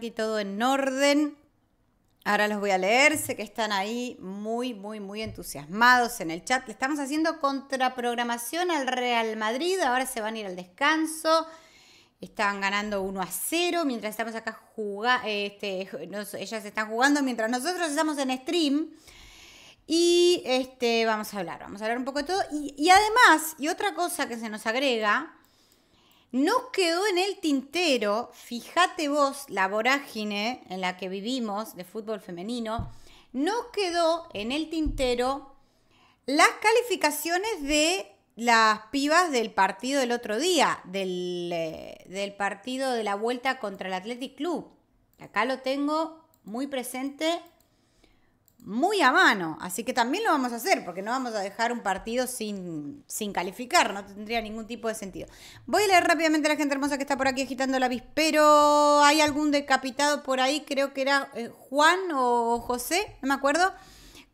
aquí todo en orden. Ahora los voy a leer, sé que están ahí muy, muy, muy entusiasmados en el chat. Le estamos haciendo contraprogramación al Real Madrid, ahora se van a ir al descanso. están ganando 1 a 0 mientras estamos acá jugando, este, ellas están jugando mientras nosotros estamos en stream. Y este, vamos a hablar, vamos a hablar un poco de todo. Y, y además, y otra cosa que se nos agrega, nos quedó en el tintero, fíjate vos, la vorágine en la que vivimos de fútbol femenino, nos quedó en el tintero las calificaciones de las pibas del partido del otro día, del, eh, partido de la vuelta contra el Athletic Club. Acá lo tengo muy presente muy a mano. Así que también lo vamos a hacer, porque no vamos a dejar un partido sin, sin calificar, no tendría ningún tipo de sentido. Voy a leer rápidamente a la gente hermosa que está por aquí agitando la vis. Pero ¿Hay algún decapitado por ahí? Creo que era eh, Juan o José, no me acuerdo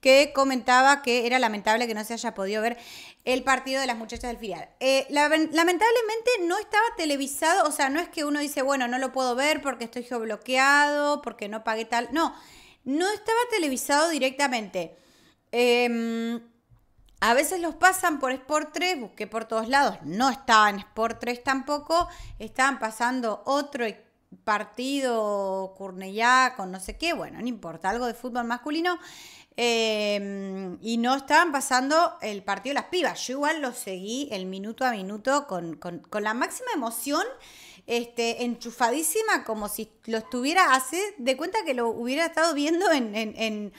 que comentaba que era lamentable que no se haya podido ver el partido de las muchachas del filial. Eh, lamentablemente no estaba televisado, o sea, no es que uno dice, bueno, no lo puedo ver porque estoy geobloqueado, porque no pagué tal. No, no estaba televisado directamente. Em, a veces los pasan por Sport 3, busqué por todos lados, no estaba en Sport 3 tampoco, estaban pasando otro partido ya con no sé qué, bueno, no importa, algo de fútbol masculino. Em, y no estaban pasando el partido de las pibas. Yo igual lo seguí el minuto a minuto con la máxima emoción este, enchufadísima como si lo estuviera, hace de cuenta que lo hubiera estado viendo en,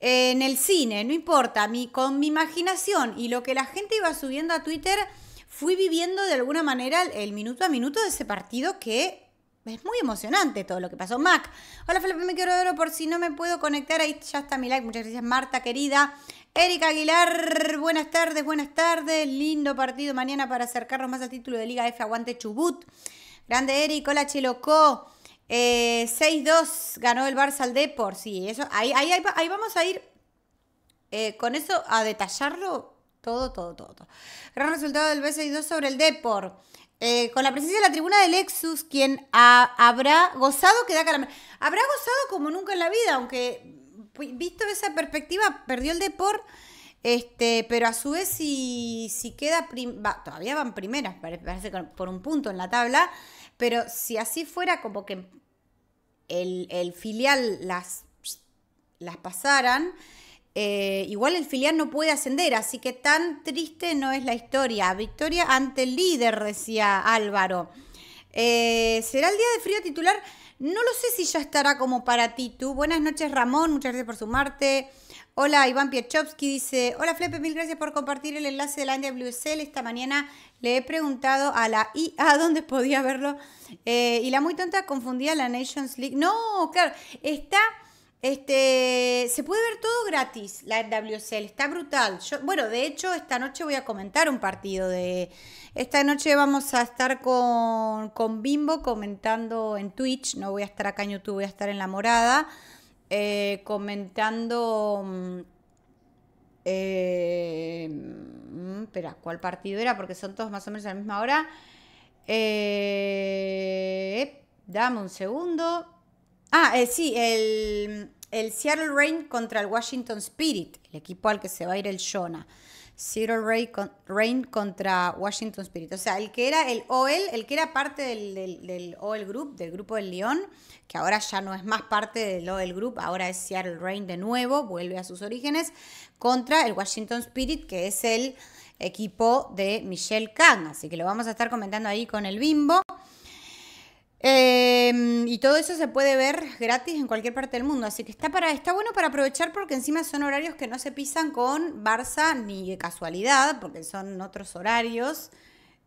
el cine, no importa, mi, con mi imaginación y lo que la gente iba subiendo a Twitter, fui viviendo de alguna manera el minuto a minuto de ese partido que es muy emocionante todo lo que pasó. Mac, hola Felipe, me quiero verlo por si no me puedo conectar. Ahí ya está mi like. Muchas gracias, Marta, querida. Erika Aguilar, buenas tardes, buenas tardes. Lindo partido mañana para acercarnos más al título de Liga F. Aguante Chubut. Grande Eric, hola Chilocó, Eh, 6-2 ganó el Barça al Depor. Sí, eso, ahí, ahí, ahí, vamos a ir eh, con eso a detallarlo todo, todo, todo. Gran resultado del B6-2 sobre el Depor. Eh, con la presencia de la tribuna de Lexus, quien habrá gozado que da Habrá gozado como nunca en la vida, aunque visto esa perspectiva, perdió el Depor. Este, pero a su vez, si, si queda. todavía van primeras, parece, por un punto en la tabla. Pero si así fuera, como que el, filial las, pasaran, eh, igual el filial no puede ascender, así que tan triste no es la historia. Victoria ante el líder, decía Álvaro. Eh, ¿Será el día de frío titular? No lo sé si ya estará como para ti tú. Buenas noches, Ramón. Muchas gracias por sumarte. Hola, Iván Piechowski dice, hola Flepe, mil gracias por compartir el enlace de la NWSL. Esta mañana le he preguntado a la IA dónde podía verlo eh, y la muy tonta confundía la Nations League. No, claro, está... Este, se puede ver todo gratis la NWSL, está brutal. Yo, bueno, de hecho, esta noche voy a comentar un partido de. Esta noche vamos a estar con, con Bimbo comentando en Twitch. No voy a estar acá en YouTube, voy a estar en la morada. Eh, comentando... Mm, eh, mm, espera, ¿cuál partido era? Porque son todos más o menos a la misma hora. Eh, dame un segundo. Ah, sí, el, el Seattle Rain contra el Washington Spirit, el equipo al que se va a ir el Shona. Seattle Rain, Rain contra Washington Spirit. O sea, el que era el OL, el que era parte del, del, del, OL Group, del grupo del León, que ahora ya no es más parte del OL Group, ahora es Seattle Rain de nuevo, vuelve a sus orígenes, contra el Washington Spirit, que es el equipo de Michelle Kang. Así que lo vamos a estar comentando ahí con el bimbo. Em, y todo eso se puede ver gratis en cualquier parte del mundo. Así que está, para, está bueno para aprovechar porque encima son horarios que no se pisan con Barça ni de casualidad, porque son otros horarios.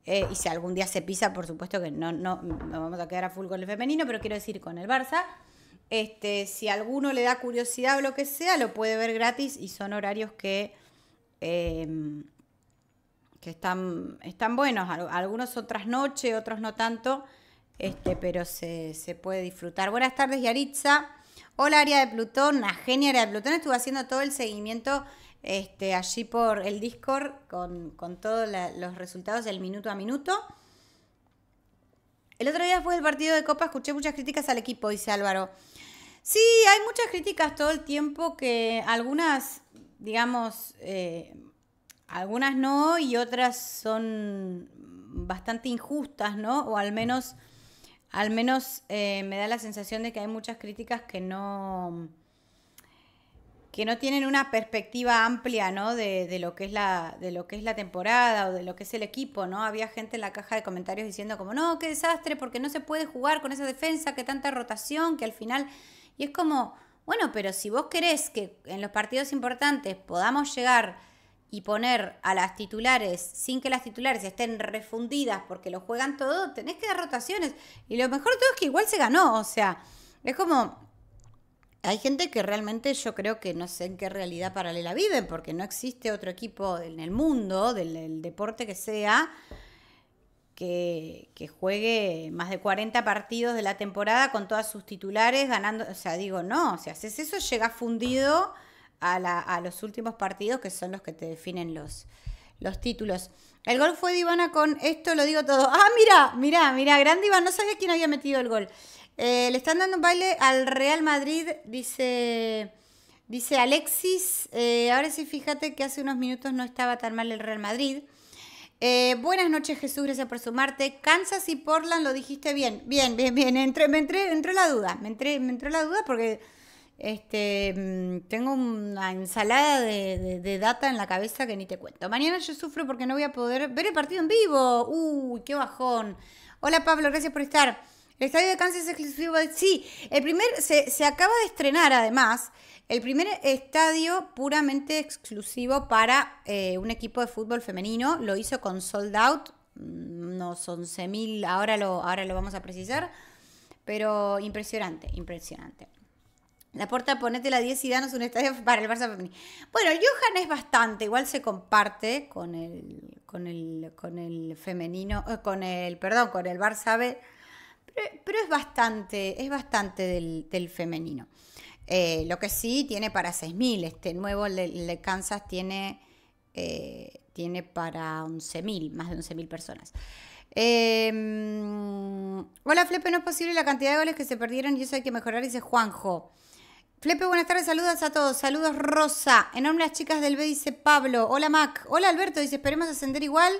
Eh, y si algún día se pisa, por supuesto que no, no, vamos a quedar a full con el femenino, pero quiero decir con el Barça. Este, si alguno le da curiosidad o lo que sea, lo puede ver gratis y son horarios que, em, que están, están buenos. Algunos otras noches, otros no tanto este, pero se, puede disfrutar. Buenas tardes, Yaritza. Hola, área de Plutón, la genia área de Plutón. Estuve haciendo todo el seguimiento este, allí por el Discord con, todos los resultados del minuto a minuto. El otro día fue el partido de Copa escuché muchas críticas al equipo, dice Álvaro. Sí, hay muchas críticas todo el tiempo que algunas, digamos, eh, algunas no y otras son bastante injustas, ¿no? O al menos al menos eh, me da la sensación de que hay muchas críticas que no que no tienen una perspectiva amplia ¿no? de, lo que es la, de lo que es la temporada o de lo que es el equipo, ¿no? Había gente en la caja de comentarios diciendo como, no, qué desastre, porque no se puede jugar con esa defensa, que tanta rotación, que al final... Y es como, bueno, pero si vos querés que en los partidos importantes podamos llegar y poner a las titulares sin que las titulares estén refundidas porque lo juegan todo, tenés que dar rotaciones. Y lo mejor de todo es que igual se ganó. O sea, es como. Hay gente que realmente yo creo que no sé en qué realidad paralela viven, porque no existe otro equipo en el mundo, del, deporte que sea, que, juegue más de 40 partidos de la temporada con todas sus titulares ganando. O sea, digo, no, si haces eso, llega fundido a, los últimos partidos que son los que te definen los, los títulos. El gol fue de Ivana con esto, lo digo todo. Ah, mira, mira, mira, grande Iván, no sabía quién había metido el gol. Eh, le están dando un baile al Real Madrid, dice, dice Alexis. Eh, ahora sí, fíjate que hace unos minutos no estaba tan mal el Real Madrid. Eh, buenas noches Jesús, gracias por sumarte. Kansas y Portland, lo dijiste bien, bien, bien, bien. me entré, entró la duda, me, entré, me entró la duda porque este, mm, tengo una ensalada de, data en la cabeza que ni te cuento. Mañana yo sufro porque no voy a poder ver el partido en vivo. Uy, qué bajón. Hola Pablo, gracias por estar. El estadio de Kansas es exclusivo. Sí, el primer se, acaba de estrenar además. El primer estadio puramente exclusivo para eh, un equipo de fútbol femenino lo hizo con sold out, unos mm, 11.000, ahora lo, ahora lo vamos a precisar, pero impresionante, impresionante la puerta ponete la 10 y danos un estadio para el Barça femenino. Bueno, Johan es bastante, igual se comparte con el, con el, con el femenino, eh, con el, perdón, con el Barça B, pero, es bastante, es bastante del, del femenino. Eh, lo que sí tiene para 6.000, este nuevo, de, Kansas, tiene, eh, tiene para 11.000, más de 11.000 personas. Em, hola Flepe, no es posible la cantidad de goles que se perdieron y eso hay que mejorar, dice Juanjo. Flepe, buenas tardes, saludos a todos. Saludos, Rosa. En nombre de las chicas del B dice Pablo. Hola, Mac. Hola, Alberto. Dice, esperemos ascender igual,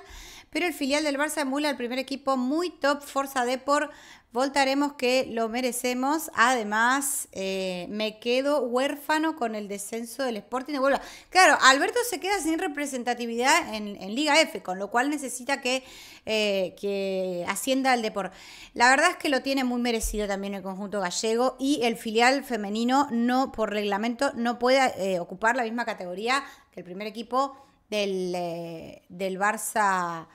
pero el filial del Barça emula al primer equipo muy top. Forza Depor. Voltaremos que lo merecemos. Además, eh, me quedo huérfano con el descenso del Sporting de Huelva. Claro, Alberto se queda sin representatividad en, Liga F, con lo cual necesita que, eh, que ascienda el deporte. La verdad es que lo tiene muy merecido también el conjunto gallego y el filial femenino no, por reglamento, no puede eh, ocupar la misma categoría que el primer equipo del, del Barça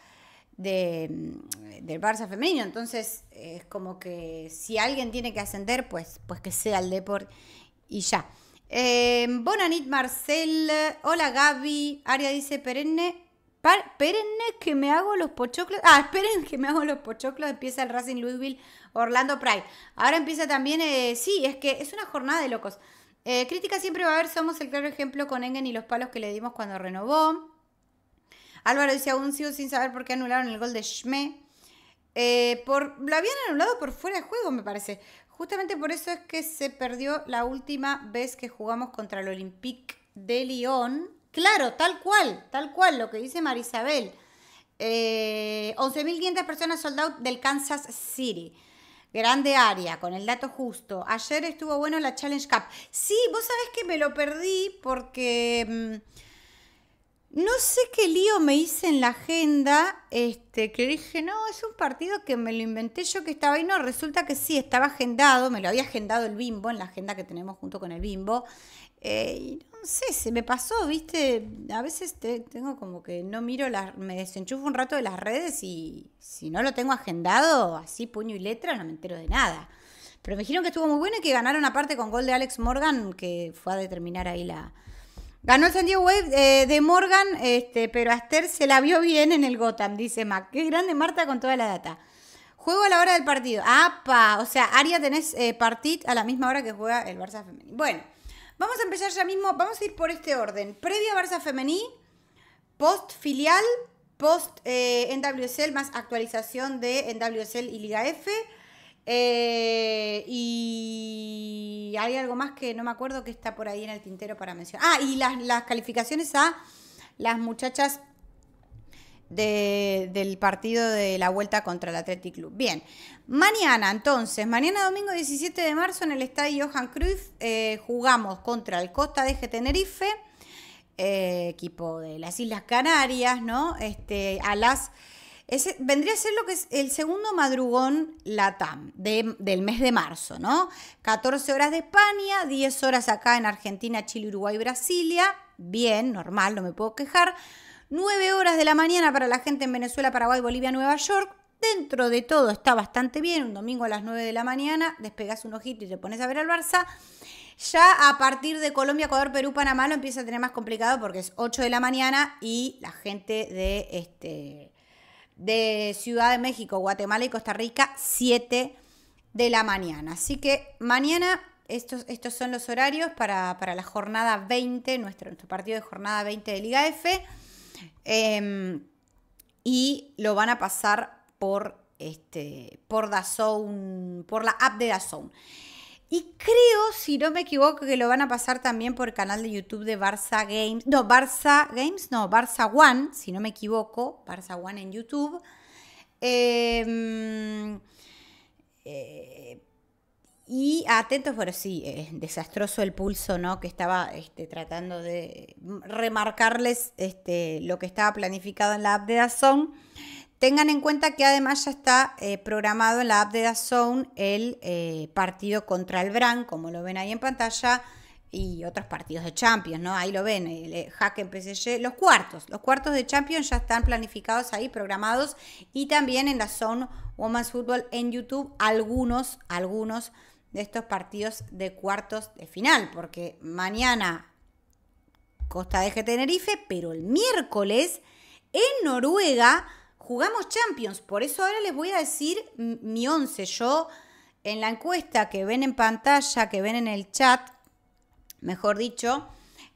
de, mm, del Barça femenino. Entonces es como que si alguien tiene que ascender, pues, pues que sea el Deport y ya. Em, Bonanit Marcel, hola Gaby, Aria dice perenne. perenne que me hago los pochoclos. Ah, esperen que me hago los pochoclos. Empieza el Racing Louisville Orlando Pride. Ahora empieza también. Eh, sí, es que es una jornada de locos. Eh, crítica siempre va a haber. Somos el claro ejemplo con Engen y los palos que le dimos cuando renovó. Álvaro dice, aún sigo sin saber por qué anularon el gol de Schme. Eh, por, lo habían anulado por fuera de juego, me parece. Justamente por eso es que se perdió la última vez que jugamos contra el Olympique de Lyon. Claro, tal cual, tal cual, lo que dice Marisabel. 11.500 eh, personas sold out del Kansas City. Grande área, con el dato justo. Ayer estuvo bueno la Challenge Cup. Sí, vos sabés que me lo perdí porque... Mm, no sé qué lío me hice en la agenda, este, que dije, no, es un partido que me lo inventé yo que estaba ahí. No, resulta que sí, estaba agendado, me lo había agendado el bimbo en la agenda que tenemos junto con el bimbo. Eh, y no sé, se me pasó, viste. A veces tengo como que no miro Me desenchufo un rato de las redes y si no lo tengo agendado, así puño y letra, no me entero de nada. Pero me dijeron que estuvo muy bueno y que ganaron aparte con gol de Alex Morgan, que fue a determinar ahí la, Ganó el San Diego Wave eh, de Morgan, este, pero Aster se la vio bien en el Gotham, dice Mac. Qué grande Marta con toda la data. Juego a la hora del partido. ¡Apa! O sea, Aria tenés eh, partit a la misma hora que juega el Barça Femení. Bueno, vamos a empezar ya mismo. Vamos a ir por este orden. Previa Barça Femení, post filial, post NWSL más actualización de NWSL y Liga F. Eh, y hay algo más que no me acuerdo que está por ahí en el tintero para mencionar. Ah, y las, las calificaciones a las muchachas del partido de la vuelta contra el Athletic Club. Bien, mañana entonces, mañana domingo 17 de marzo en el estadio Johan Cruz eh, jugamos contra el Costa de G Tenerife, eh, equipo de las Islas Canarias, ¿no? Este, a las vendría a ser lo que es el segundo madrugón LATAM del mes de marzo, ¿no? 14 horas de España, 10 horas acá en Argentina, Chile, Uruguay, Brasilia. Bien, normal, no me puedo quejar. 9 horas de la mañana para la gente en Venezuela, Paraguay, Bolivia, Nueva York. Dentro de todo está bastante bien. Un domingo a las 9 de la mañana, despegas un ojito y te pones a ver al Barça. Ya a partir de Colombia, Ecuador, Perú, Panamá lo empieza a tener más complicado porque es 8 de la mañana y la gente de este de Ciudad de México, Guatemala y Costa Rica, 7 de la mañana. Así que mañana estos, estos son los horarios para, la jornada 20, nuestro, nuestro, partido de jornada 20 de Liga F. Em, y lo van a pasar por, este, por, por la app de DAZN. Y creo, si no me equivoco, que lo van a pasar también por el canal de YouTube de Barça Games. No, Barça Games, no, Barça One, si no me equivoco. Barça One en YouTube. Em, eh, y atentos, bueno, sí, desastroso el pulso, ¿no? Que estaba este, tratando de remarcarles este, lo que estaba planificado en la app de Azon. Tengan en cuenta que además ya está eh, programado en la app de Zone el eh, partido contra el Bran, como lo ven ahí en pantalla, y otros partidos de Champions, ¿no? Ahí lo ven, el, Hack en PCG, los cuartos, los cuartos de Champions ya están planificados ahí, programados, y también en La Zone Women's Football en YouTube, algunos, algunos de estos partidos de cuartos de final, porque mañana Costa de Tenerife, pero el miércoles en Noruega jugamos Champions. Por eso ahora les voy a decir mi 11. Yo en la encuesta que ven en pantalla, que ven en el chat, mejor dicho,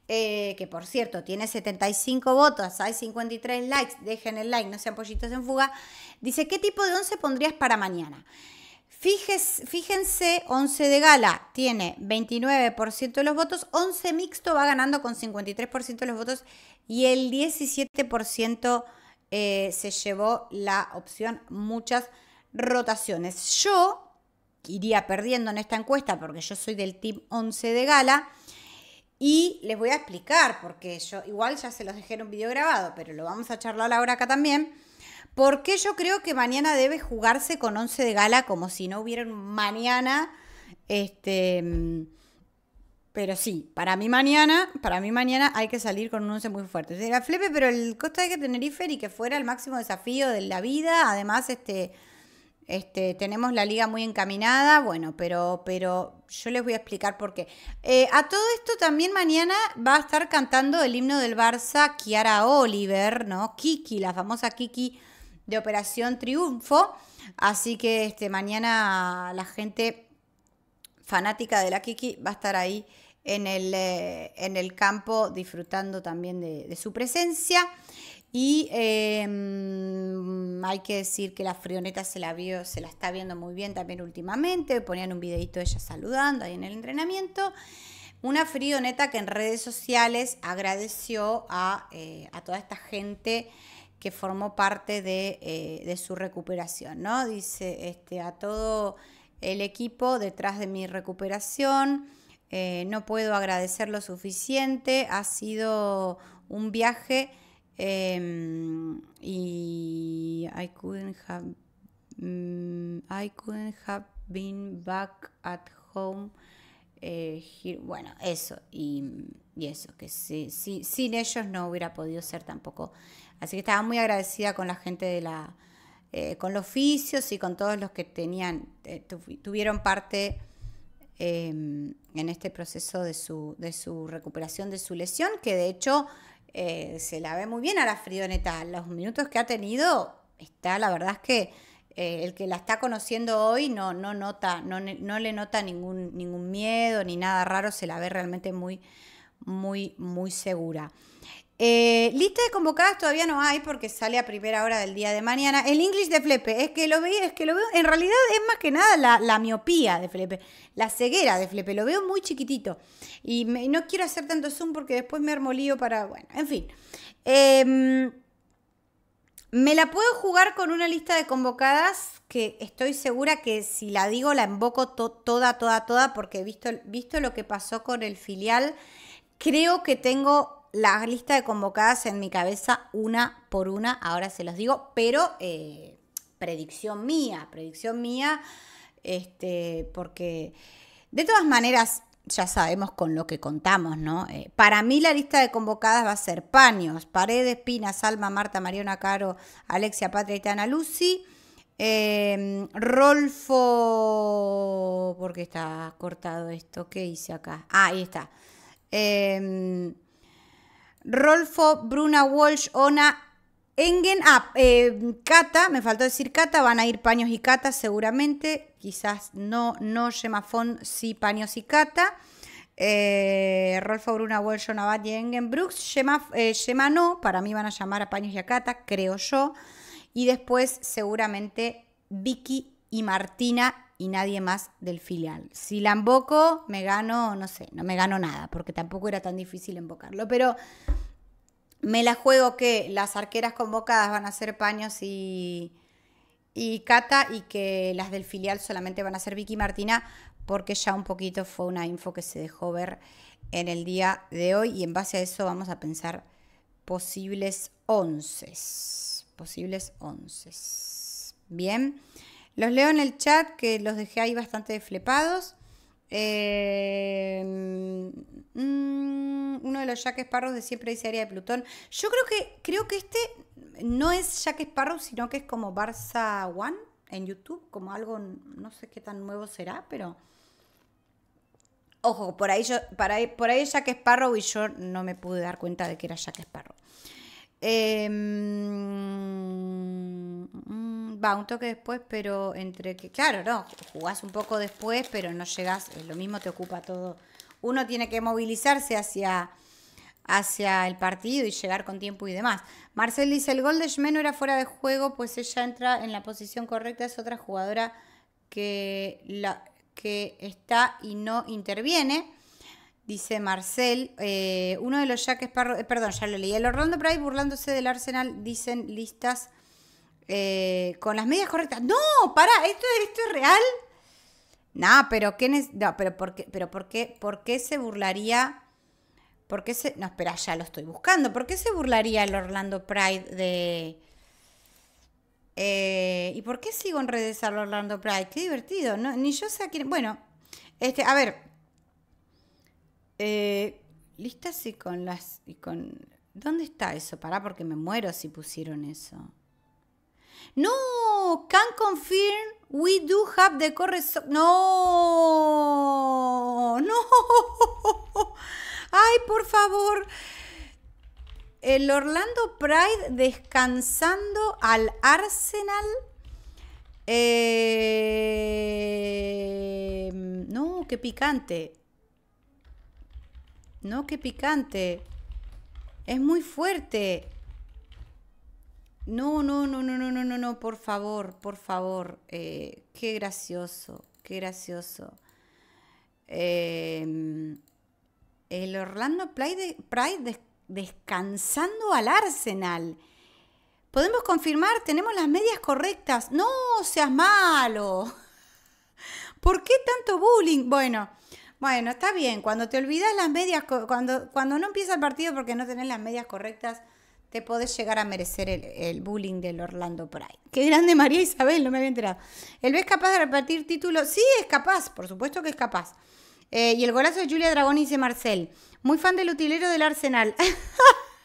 eh, que por cierto tiene 75 votos, hay 53 likes, dejen el like, no sean pollitos en fuga, dice, ¿qué tipo de 11 pondrías para mañana? fíjense, 11 de gala tiene 29% de los votos, 11 mixto va ganando con 53% de los votos y el 17% eh, se llevó la opción muchas rotaciones. Yo iría perdiendo en esta encuesta porque yo soy del Team 11 de Gala. Y les voy a explicar, porque yo igual ya se los dejé en un video grabado, pero lo vamos a charlar ahora acá también. Porque yo creo que mañana debe jugarse con 11 de gala como si no hubiera mañana. Este pero sí, para mí mañana, para mí mañana hay que salir con un 11 muy fuerte. Flepe, pero el Costa de Tenerife y que fuera el máximo desafío de la vida. Además, este, este, tenemos la liga muy encaminada. Bueno, pero, pero yo les voy a explicar por qué. Eh, a todo esto también mañana va a estar cantando el himno del Barça Kiara Oliver, ¿no? Kiki, la famosa Kiki de Operación Triunfo. Así que este, mañana la gente fanática de la Kiki, va a estar ahí en el, eh, en el campo disfrutando también de, su presencia. Y em, hay que decir que la Frioneta se la vio, se la está viendo muy bien también últimamente. Ponían un videito de ella saludando ahí en el entrenamiento. Una Frioneta que en redes sociales agradeció a, eh, toda esta gente que formó parte de, eh, de su recuperación, ¿no? Dice este, a todo el equipo detrás de mi recuperación. Eh, no puedo agradecer lo suficiente. Ha sido un viaje em, y I couldn't have mm, I couldn't have been back at home. Eh, bueno, eso y, y eso, que sí, sin ellos no hubiera podido ser tampoco. Así que estaba muy agradecida con la gente de la, eh, con los oficios y con todos los que tenían, eh, tuvieron parte em, en este proceso de su, de su recuperación de su lesión, que de hecho eh, se la ve muy bien a la Frioneta. Los minutos que ha tenido, está, la verdad es que el que la está conociendo hoy no, no nota, no, le nota ningún, ningún miedo ni nada raro, se la ve realmente muy, muy, muy segura. Eh, lista de convocadas todavía no hay porque sale a primera hora del día de mañana. El inglés de Flepe, es que lo veo, es que lo veo, en realidad es más que nada la, miopía de Flepe, la ceguera de Flepe, lo veo muy chiquitito. Y no quiero hacer tanto zoom porque después me armolío para, bueno, en fin. Em, me la puedo jugar con una lista de convocadas que estoy segura que si la digo la invoco toda, toda, toda, porque visto, visto lo que pasó con el filial, creo que tengo la lista de convocadas en mi cabeza una por una, ahora se los digo, pero eh, predicción mía, predicción mía, este, porque de todas maneras ya sabemos con lo que contamos, ¿no? Eh, para mí la lista de convocadas va a ser Paños, Paredes, Pinas, Salma, Marta, Mariona Caro, Alexia Patria y Lucy. Em, Rolfo Rolfo, porque está cortado esto, ¿qué hice acá? Ah, ahí está. Em, Rolfo, Bruna Walsh, Ona Engen, ah, Cata, eh, me faltó decir Cata, van a ir paños y Kata seguramente, quizás no, no Gemafón, sí paños y Cata. Eh, Rolfo Bruna, Ona, ona y Engen Brooks, eh, Gemma, no, para mí van a llamar a paños y a Cata, creo yo. Y después seguramente Vicky y Martina y nadie más del filial. Si la emboco, me gano, no sé, no me gano nada, porque tampoco era tan difícil embocarlo, pero me la juego que las arqueras convocadas van a ser Paños y, y Cata y que las del filial solamente van a ser Vicky Martina, porque ya un poquito fue una info que se dejó ver en el día de hoy y en base a eso vamos a pensar posibles once. Posibles once. Bien. Los leo en el chat que los dejé ahí bastante flepados. Em, mm, uno de los Jack Sparrow de siempre dice área de Plutón. Yo creo que, creo que este no es Jack Sparrow, sino que es como Barça One en YouTube, como algo, no sé qué tan nuevo será, pero... Ojo, por ahí, yo, para, por ahí Jack Sparrow y yo no me pude dar cuenta de que era Jack Sparrow. mmm, va un toque después, pero entre que, claro, no, jugás un poco después, pero no llegás, lo mismo te ocupa todo. Uno tiene que movilizarse hacia, hacia el partido y llegar con tiempo y demás. Marcel dice, el gol de no era fuera de juego, pues ella entra en la posición correcta, es otra jugadora que, la, que está y no interviene. Dice Marcel, eh, uno de los jaques, eh, perdón, ya lo leí, el Orlando ahí burlándose del Arsenal, dicen listas eh, con las medias correctas. No, para ¿esto, esto es real? Nah, pero ¿qué no, pero ¿por qué, pero por qué, por qué se burlaría? ¿Por qué se, no, espera, ya lo estoy buscando. ¿Por qué se burlaría el Orlando Pride de... Eh, ¿Y por qué sigo en redes al Orlando Pride? Qué divertido, ¿no? Ni yo sé a quién... Bueno, este, a ver. Eh, listas y con las... Y con, ¿Dónde está eso? Pará, porque me muero si pusieron eso. No, can confirm we do have the correct. No, no. Ay, por favor. El Orlando Pride descansando al Arsenal. Eh, no, qué picante. No, qué picante. Es muy fuerte no, no, no, no, no, no, no, no, por favor, por favor, eh, qué gracioso, qué gracioso. Em, el Orlando Pride, descansando al Arsenal. Podemos confirmar, tenemos las medias correctas. No seas malo. ¿Por qué tanto bullying? Bueno, bueno, está bien. Cuando te olvidas las medias, cuando, cuando no empieza el partido porque no tenés las medias correctas, te podés llegar a merecer el, bullying del Orlando por ahí. Qué grande María Isabel, no me había enterado. El B es capaz de repartir títulos. Sí, es capaz, por supuesto que es capaz. Eh, y el golazo de Julia Dragón dice Marcel. Muy fan del utilero del Arsenal.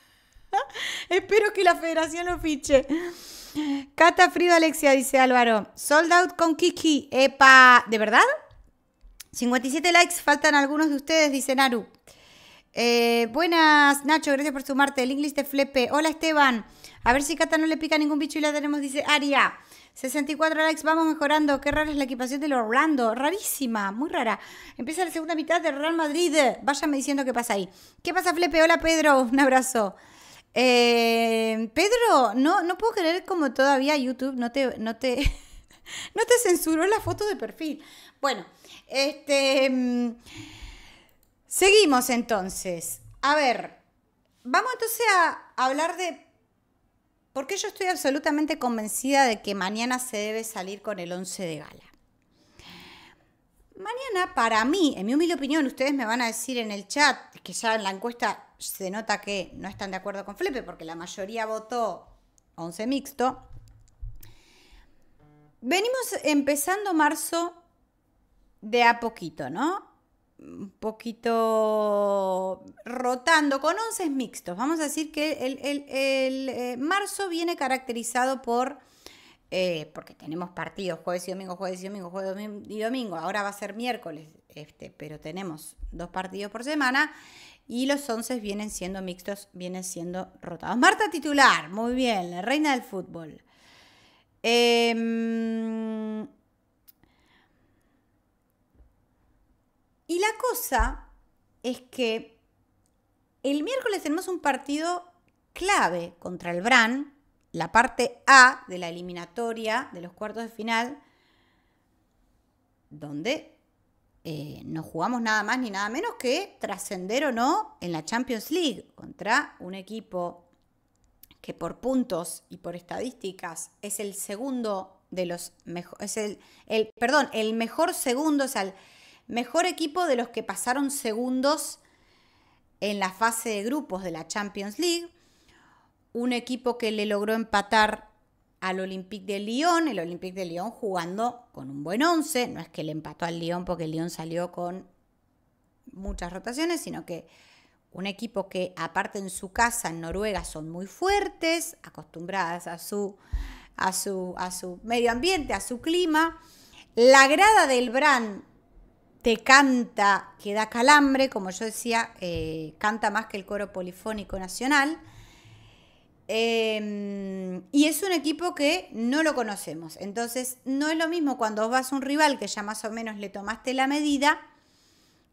Espero que la federación lo fiche. Cata Frida Alexia dice Álvaro. Sold out con Kiki. Epa, ¿de verdad? 57 likes, faltan algunos de ustedes, dice Naru. Eh, buenas, Nacho, gracias por sumarte. El inglés de Flepe. Hola, Esteban. A ver si Cata no le pica ningún bicho y la tenemos, dice Aria. 64 likes, vamos mejorando. Qué rara es la equipación del Orlando. Rarísima, muy rara. Empieza la segunda mitad del Real Madrid. Váyame diciendo qué pasa ahí. ¿Qué pasa, Flepe? Hola, Pedro. Un abrazo. Eh, Pedro, no, no puedo creer como todavía YouTube no te, no te, no te censuró la foto de perfil. Bueno, este... Mm, Seguimos entonces. A ver, vamos entonces a hablar de... Porque yo estoy absolutamente convencida de que mañana se debe salir con el 11 de gala. Mañana, para mí, en mi humilde opinión, ustedes me van a decir en el chat, que ya en la encuesta se nota que no están de acuerdo con Flepe, porque la mayoría votó 11 mixto. Venimos empezando marzo de a poquito, ¿no? un poquito rotando con once mixtos. Vamos a decir que el, eh, marzo viene caracterizado por, eh, porque tenemos partidos jueves y domingo, jueves y domingo, jueves y domingo, ahora va a ser miércoles, este, pero tenemos dos partidos por semana y los once vienen siendo mixtos, vienen siendo rotados. Marta titular, muy bien, la reina del fútbol. Em, Y la cosa es que el miércoles tenemos un partido clave contra el Bran, la parte A de la eliminatoria de los cuartos de final, donde eh, nos jugamos nada más ni nada menos que trascender o no en la Champions League contra un equipo que por puntos y por estadísticas es el segundo de los mejores, el, perdón, el mejor segundo, o Mejor equipo de los que pasaron segundos en la fase de grupos de la Champions League. Un equipo que le logró empatar al Olympique de Lyon, el Olympique de Lyon jugando con un buen once. no es que le empató al Lyon porque el Lyon salió con muchas rotaciones, sino que un equipo que aparte en su casa en Noruega son muy fuertes, acostumbradas a su, a su, a su medio ambiente, a su clima. La grada del Brand te canta que da calambre, como yo decía, eh, canta más que el coro polifónico nacional. Eh, y es un equipo que no lo conocemos. Entonces, no es lo mismo cuando vas a un rival que ya más o menos le tomaste la medida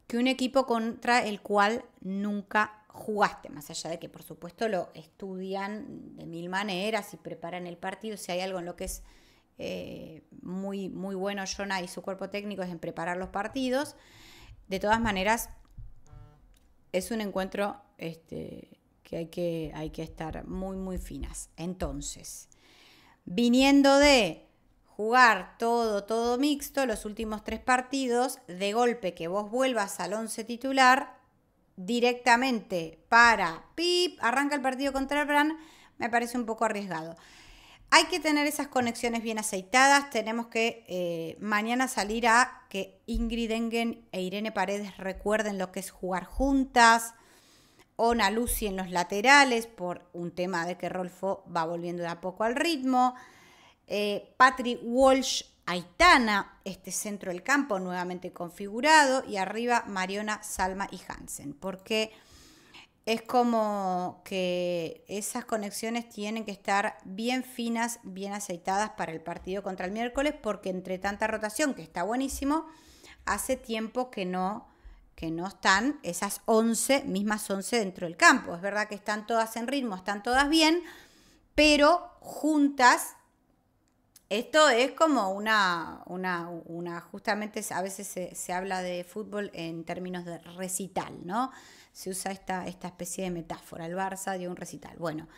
que un equipo contra el cual nunca jugaste. Más allá de que, por supuesto, lo estudian de mil maneras y preparan el partido. Si hay algo en lo que es eh, muy, muy bueno Jonah y su cuerpo técnico es en preparar los partidos. De todas maneras, es un encuentro este, que, hay que hay que estar muy, muy finas. Entonces, viniendo de jugar todo, todo mixto, los últimos tres partidos, de golpe que vos vuelvas al once titular, directamente para PIP, arranca el partido contra el Bran, me parece un poco arriesgado. Hay que tener esas conexiones bien aceitadas. Tenemos que eh, mañana salir a que Ingrid Engen e Irene Paredes recuerden lo que es jugar juntas. Ona Lucy en los laterales por un tema de que Rolfo va volviendo de a poco al ritmo. Eh, Patrick Walsh, Aitana, este centro del campo nuevamente configurado. Y arriba Mariona, Salma y Hansen. Porque es como que esas conexiones tienen que estar bien finas, bien aceitadas para el partido contra el miércoles, porque entre tanta rotación, que está buenísimo, hace tiempo que no, que no están esas 11, mismas 11 dentro del campo. Es verdad que están todas en ritmo, están todas bien, pero juntas esto es como una, una, justamente a veces se, se, habla de fútbol en términos de recital, ¿no? se usa esta, esta especie de metáfora. El Barça dio un recital. Bueno,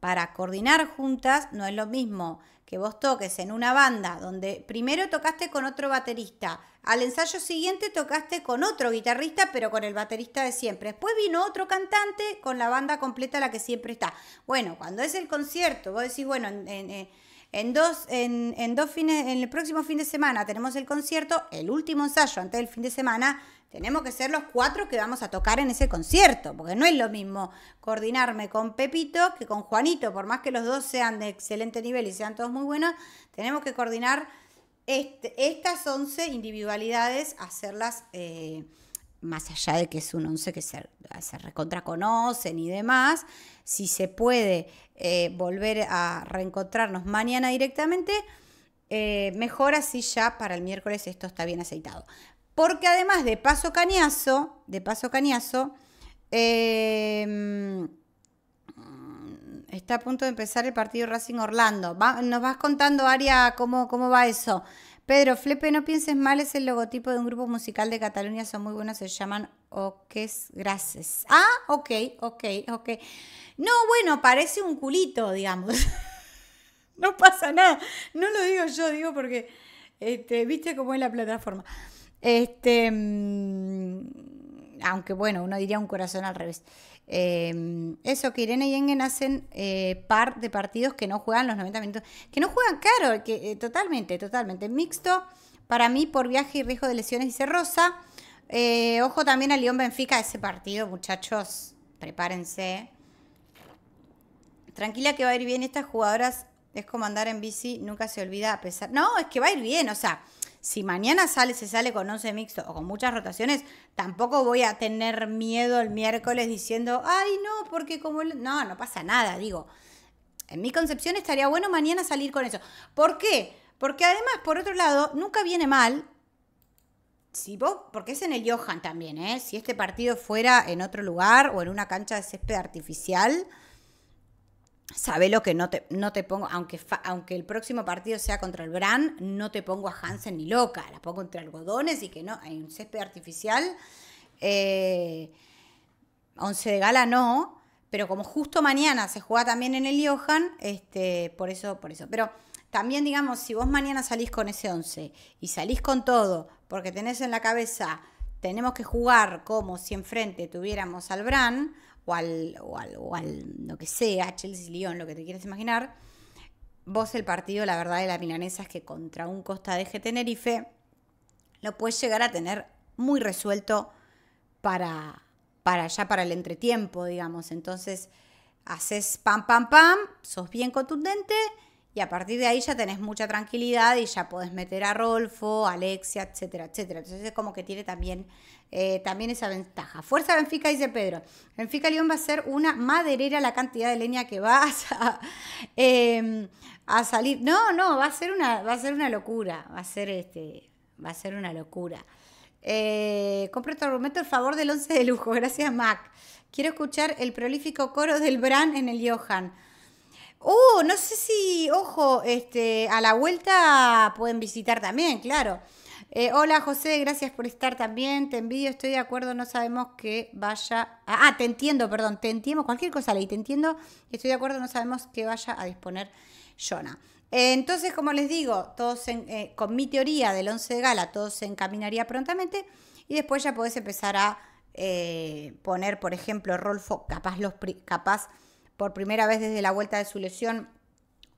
para coordinar juntas no es lo mismo que vos toques en una banda donde primero tocaste con otro baterista, al ensayo siguiente tocaste con otro guitarrista, pero con el baterista de siempre. Después vino otro cantante con la banda completa la que siempre está. Bueno, cuando es el concierto, vos decís, bueno, en, dos, en, en, dos fines, en el próximo fin de semana tenemos el concierto, el último ensayo antes del fin de semana, tenemos que ser los cuatro que vamos a tocar en ese concierto, porque no es lo mismo coordinarme con Pepito que con Juanito, por más que los dos sean de excelente nivel y sean todos muy buenos, tenemos que coordinar este, estas 11 individualidades, hacerlas eh, más allá de que es un 11 que se, se recontra y demás, si se puede eh, volver a reencontrarnos mañana directamente, eh, mejor así ya para el miércoles esto está bien aceitado porque además de Paso Cañazo, de Paso Cañazo, em, está a punto de empezar el partido Racing Orlando. nos vas contando, Aria, cómo, cómo va eso. Pedro Flepe, no pienses mal, es el logotipo de un grupo musical de Cataluña, son muy buenos, se llaman Oques Gracias. Ah, ok, ok, ok. No, bueno, parece un culito, digamos. no pasa nada. No lo digo yo, digo porque, este, viste cómo es la plataforma. Este, mm, aunque bueno, uno diría un corazón al revés. Em, eso, que Irene y Engen hacen eh, par de partidos que no juegan los 90 minutos, que no juegan claro, que eh, totalmente, totalmente. Mixto, para mí, por viaje y riesgo de lesiones, dice Rosa. Eh, ojo también a León Benfica, ese partido, muchachos, prepárense. Tranquila que va a ir bien estas jugadoras, es como andar en bici, nunca se olvida a pesar. No, es que va a ir bien, o sea, si mañana sale, se sale con 11 mixto o con muchas rotaciones, tampoco voy a tener miedo el miércoles diciendo, ay, no, porque como... No, no pasa nada, digo. En mi concepción estaría bueno mañana salir con eso. ¿Por qué? Porque además, por otro lado, nunca viene mal. Si porque es en el Johan también, ¿eh? Si este partido fuera en otro lugar o en una cancha de césped artificial, sabe lo que no te, pongo, aunque, aunque el próximo partido sea contra el Bran, no te pongo a Hansen ni loca, la pongo entre algodones y que no, hay un césped artificial. Eh, once de gala no, pero como justo mañana se juega también en el Johan, este, por eso, por eso. Pero también, digamos, si vos mañana salís con ese 11 y salís con todo, porque tenés en la cabeza, tenemos que jugar como si enfrente tuviéramos al Bran, o al, o al, o al lo que sea, Chelsea León, lo que te quieras imaginar, vos el partido, la verdad de la milanesa es que contra un Costa de G Tenerife lo puedes llegar a tener muy resuelto para, para ya para el entretiempo, digamos. Entonces, haces pam, pam, pam, sos bien contundente y a partir de ahí ya tenés mucha tranquilidad y ya podés meter a Rolfo, Alexia, etcétera, etcétera. Entonces es como que tiene también eh, también esa ventaja. Fuerza Benfica, dice Pedro. Benfica León va a ser una maderera la cantidad de leña que va em, a, salir. No, no, va a ser una, va a ser una locura. Va a ser este. Va a ser una locura. Eh, compro tu este argumento en favor del once de lujo. Gracias, Mac. Quiero escuchar el prolífico coro del Bran en el Johan. Oh, no sé si, ojo, este, a la vuelta pueden visitar también, claro. Eh, hola José, gracias por estar también. Te envío, estoy de acuerdo, no sabemos que vaya. A... Ah, te entiendo, perdón, te entiendo, cualquier cosa leí, te entiendo, estoy de acuerdo, no sabemos qué vaya a disponer Jonah. Eh, entonces, como les digo, todos eh, con mi teoría del 11 de gala, todo se encaminaría prontamente y después ya podés empezar a poner, por ejemplo, Rolfo, capaz, los capaz por primera vez desde la vuelta de su lesión,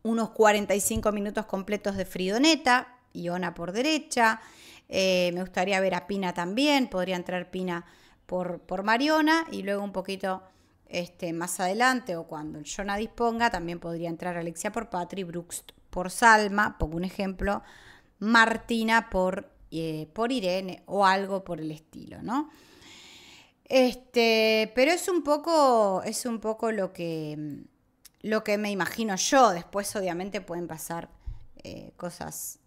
unos 45 minutos completos de Fridoneta, Iona por derecha. Eh, me gustaría ver a Pina también. Podría entrar Pina por, por Mariona y luego un poquito este, más adelante o cuando Jona disponga también podría entrar Alexia por Patri, Brooks por Salma, pongo un ejemplo, Martina por, eh, por Irene o algo por el estilo, ¿no? Este, pero es un poco, es un poco lo que, lo que me imagino yo. Después, obviamente, pueden pasar eh, cosas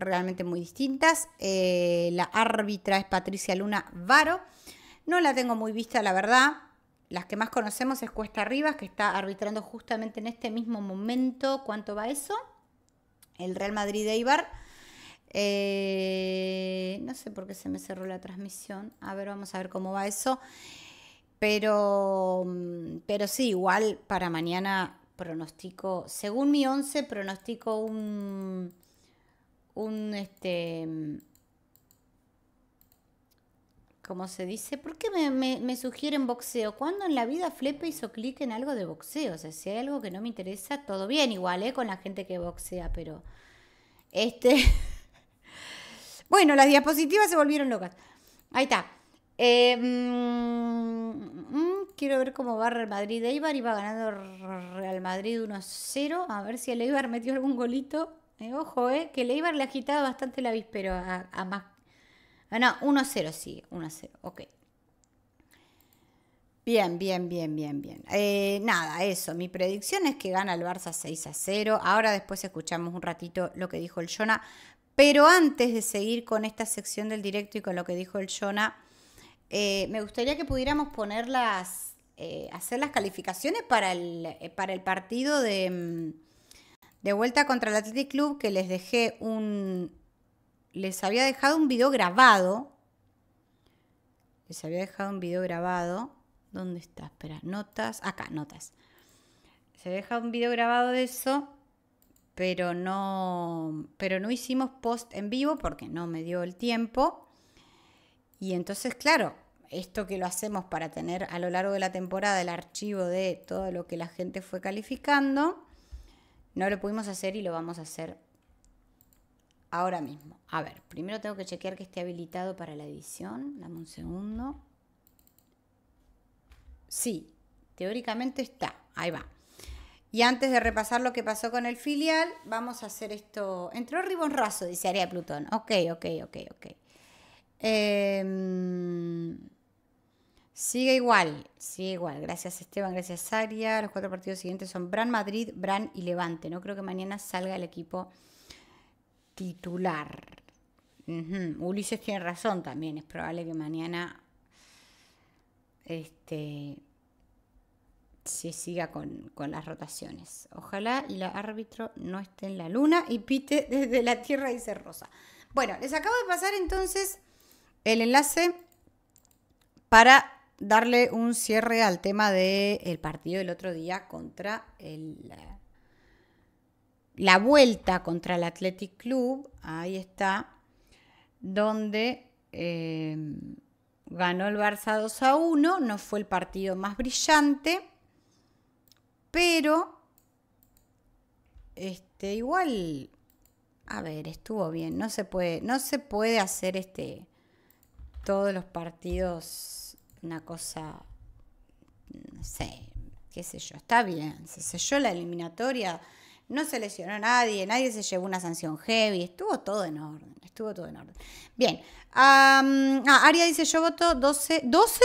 realmente muy distintas. Eh, la árbitra es Patricia Luna Varo. No la tengo muy vista, la verdad. Las que más conocemos es Cuesta Rivas, que está arbitrando justamente en este mismo momento. ¿Cuánto va eso? El Real Madrid de Ibar. Eh, no sé por qué se me cerró la transmisión. A ver, vamos a ver cómo va eso. Pero, mm, pero sí, igual para mañana pronostico, según mi 11, pronostico un un este ¿Cómo se dice? ¿Por qué me, me, sugieren boxeo? ¿Cuándo en la vida Flepe hizo clic en algo de boxeo? O sea, si hay algo que no me interesa, todo bien, igual, ¿eh? Con la gente que boxea, pero. Este. bueno, las diapositivas se volvieron locas. Ahí está. Eh, mm, mm, quiero ver cómo va Real Madrid. Eibar iba ganando Real Madrid 1-0. A ver si el Eibar metió algún golito. Eh, ojo, eh, que Leibar le agitaba bastante la víspero a, más. Ah, no, 1-0 sí, 1-0, ok. Bien, bien, bien, bien, bien. Eh, nada, eso. Mi predicción es que gana el Barça 6 a 0. Ahora después escuchamos un ratito lo que dijo el Jonah. Pero antes de seguir con esta sección del directo y con lo que dijo el Jonah, eh, me gustaría que pudiéramos poner las, hacer las calificaciones para el, para el partido de mm, de vuelta contra el Athletic Club, que les dejé un. Les había dejado un video grabado. Les había dejado un video grabado. ¿Dónde está? Espera, notas. Acá, notas. Se deja dejado un video grabado de eso, pero no, pero no hicimos post en vivo porque no me dio el tiempo. Y entonces, claro, esto que lo hacemos para tener a lo largo de la temporada el archivo de todo lo que la gente fue calificando no lo pudimos hacer y lo vamos a hacer ahora mismo. A ver, primero tengo que chequear que esté habilitado para la edición. Dame un segundo. Sí, teóricamente está. Ahí va. Y antes de repasar lo que pasó con el filial, vamos a hacer esto. Entró Ribon Raso, dice Aria Plutón. Ok, ok, ok, ok. Eh... Sigue igual, sigue igual. Gracias Esteban, gracias Aria. Los cuatro partidos siguientes son Bran, Madrid, Bran y Levante. No creo que mañana salga el equipo titular. Ulises tiene razón también. Es probable que mañana este, se siga con, las rotaciones. Ojalá y árbitro no esté en la luna y pite desde la tierra, dice Rosa. Bueno, les acabo de pasar entonces el enlace para darle un cierre al tema del partido del otro día contra el, la vuelta contra el Athletic Club. Ahí está, donde em, ganó el Barça 2 a 1. No fue el partido más brillante, pero este, igual, a ver, estuvo bien. No se puede, no se puede hacer este todos los partidos una cosa, no sé, qué sé yo, está bien, se selló la eliminatoria, no se lesionó nadie, nadie se llevó una sanción heavy, estuvo todo en orden, estuvo todo en orden. Bien, ah, Aria dice, yo voto 12, 12,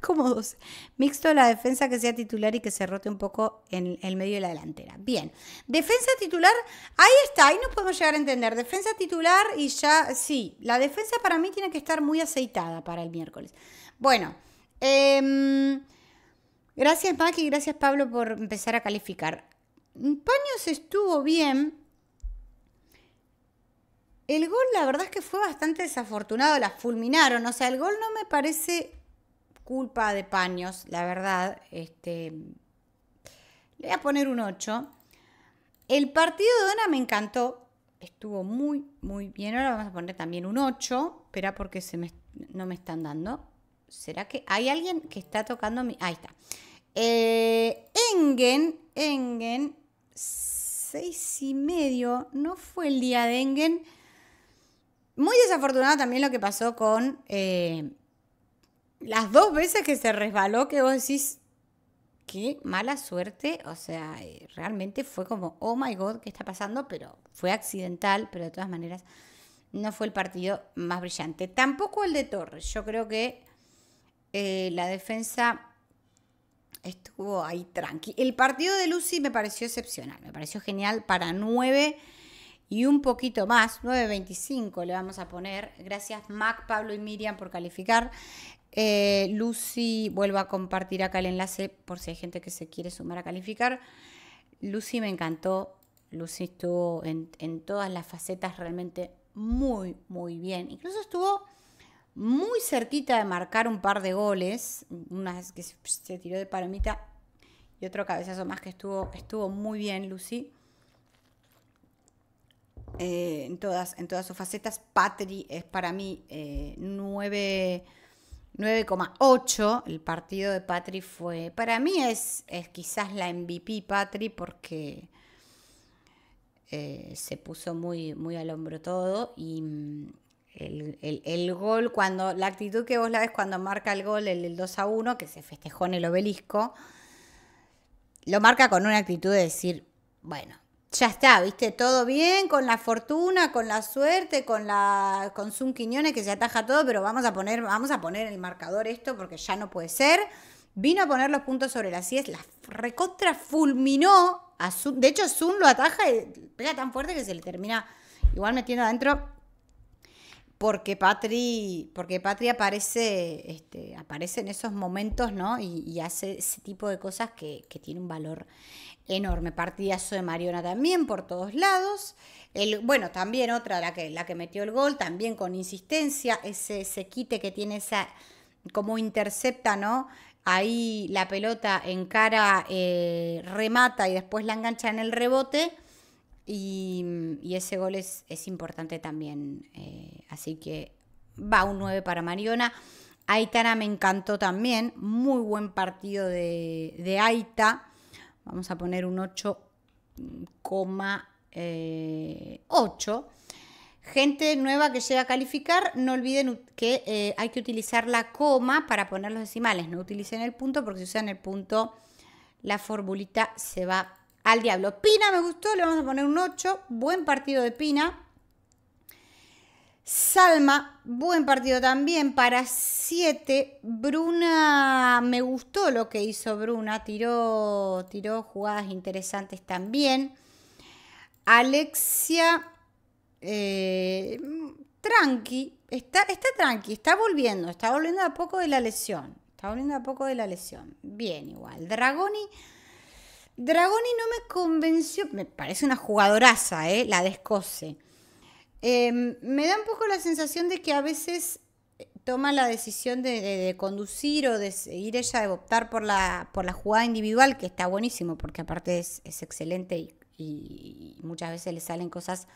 como 12, mixto la defensa que sea titular y que se rote un poco en el medio de la delantera. Bien, defensa titular, ahí está, ahí nos podemos llegar a entender, defensa titular y ya, sí, la defensa para mí tiene que estar muy aceitada para el miércoles. Bueno, em, gracias Maki, gracias Pablo por empezar a calificar. Paños estuvo bien. El gol, la verdad es que fue bastante desafortunado, la fulminaron. O sea, el gol no me parece culpa de Paños, la verdad. Este, le voy a poner un 8. El partido de Dona me encantó. Estuvo muy, muy bien. Ahora vamos a poner también un 8. Espera porque se no me están dando. ¿Será que hay alguien que está tocando mi.? Ahí está. Eh, Engen, Engen, seis y medio, no fue el día de Engen. Muy desafortunado también lo que pasó con eh, las dos veces que se resbaló, que vos decís, qué mala suerte. O sea, eh, realmente fue como, oh my god, ¿qué está pasando? Pero fue accidental, pero de todas maneras no fue el partido más brillante. Tampoco el de Torres. Yo creo que eh, la defensa estuvo ahí tranqui. El partido de Lucy me pareció excepcional, me pareció genial para 9 y un poquito más, 9.25 le vamos a poner. Gracias Mac, Pablo y Miriam por calificar. Eh, Lucy, vuelvo a compartir acá el enlace por si hay gente que se quiere sumar a calificar. Lucy me encantó, Lucy estuvo en todas las facetas realmente muy, muy bien. Incluso estuvo muy cerquita de marcar un par de goles, una vez que se tiró de palomita y otro cabezazo más que estuvo, estuvo muy bien, Lucy. Eh, en, todas, en todas sus facetas, Patri es para mí 9,8. Eh, El partido de Patri fue. Para mí es, es quizás la MVP Patri porque eh, se puso muy, muy al hombro todo y, mm, el, gol, cuando la actitud que vos la ves cuando marca el gol, el, 2 a 1, que se festejó en el obelisco, lo marca con una actitud de decir, bueno, ya está, viste, todo bien, con la fortuna, con la suerte, con la con Zoom Quiñones que se ataja todo, pero vamos a poner, vamos a poner el marcador esto porque ya no puede ser. Vino a poner los puntos sobre las 10 la recontra fulminó a De hecho, Zoom lo ataja y pega tan fuerte que se le termina igual metiendo adentro porque Patri, porque aparece, este, aparece en esos momentos, ¿no? Y, hace ese tipo de cosas que, tiene un valor enorme. Partidazo de Mariona también por todos lados. El, bueno, también otra, la que, la que metió el gol, también con insistencia, ese, quite que tiene esa, como intercepta, ¿no? Ahí la pelota en cara eh, remata y después la engancha en el rebote Mm, y, ese gol es, importante también. Eh, así que va un 9 para Mariona. Aitana me encantó también. Muy buen partido de, Aita. Vamos a poner un 8,8. Mm, eh, Gente nueva que llega a calificar, no olviden que eh, hay que utilizar la coma para poner los decimales. No utilicen el punto porque si usan el punto, la formulita se va al diablo. Pina me gustó, le vamos a poner un 8. Buen partido de Pina. Salma, buen partido también para 7. Bruna, me gustó lo que hizo Bruna, tiró, tiró jugadas interesantes también. Alexia, eh, tranqui, está, está tranqui, está volviendo, está volviendo a poco de la lesión. Está volviendo a poco de la lesión. Bien, igual. Dragoni, Dragoni no me convenció, me parece una jugadoraza, ¿eh? la descose. Em, me da un poco la sensación de que a veces eh, toma la decisión de, conducir o de seguir ella, de optar por la, por la jugada individual, que está buenísimo, porque aparte es, excelente y, muchas veces le salen cosas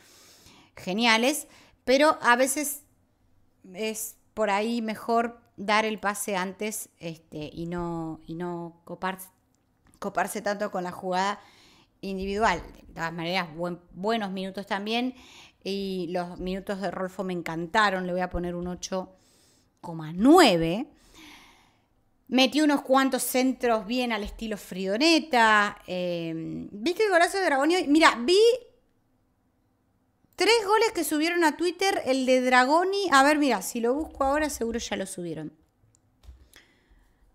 geniales, pero a veces es por ahí mejor dar el pase antes este, y, no, y no coparse coparse tanto con la jugada individual. De todas maneras, buenos minutos también. Y los minutos de Rolfo me encantaron. Le voy a poner un 8,9. Metió unos cuantos centros bien al estilo Fridoneta. Eh, vi que el golazo de Dragoni Mira, vi tres goles que subieron a Twitter. El de Dragoni. A ver, mira, si lo busco ahora, seguro ya lo subieron.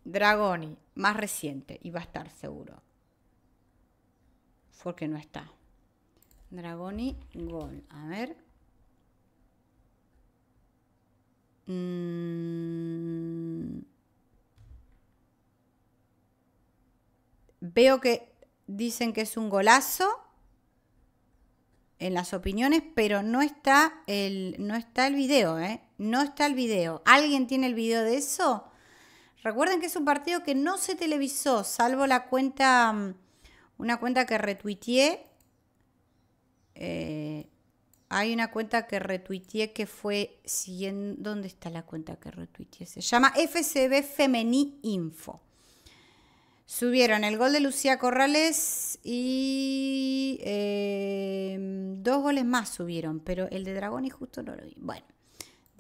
Dragoni, más reciente y va a estar seguro. Porque no está. Dragoni Gol. A ver. Mm. Veo que dicen que es un golazo en las opiniones, pero no está el, no está el video, ¿eh? No está el video. ¿Alguien tiene el video de eso? Recuerden que es un partido que no se televisó, salvo la cuenta, mm, una cuenta que retuiteé. Eh, hay una cuenta que retuiteé que fue siguiendo. ¿Dónde está la cuenta que retuiteé? Se llama FCB Femení Info. Subieron el gol de Lucía Corrales y eh, dos goles más subieron, pero el de Dragón y justo no lo vi. Bueno.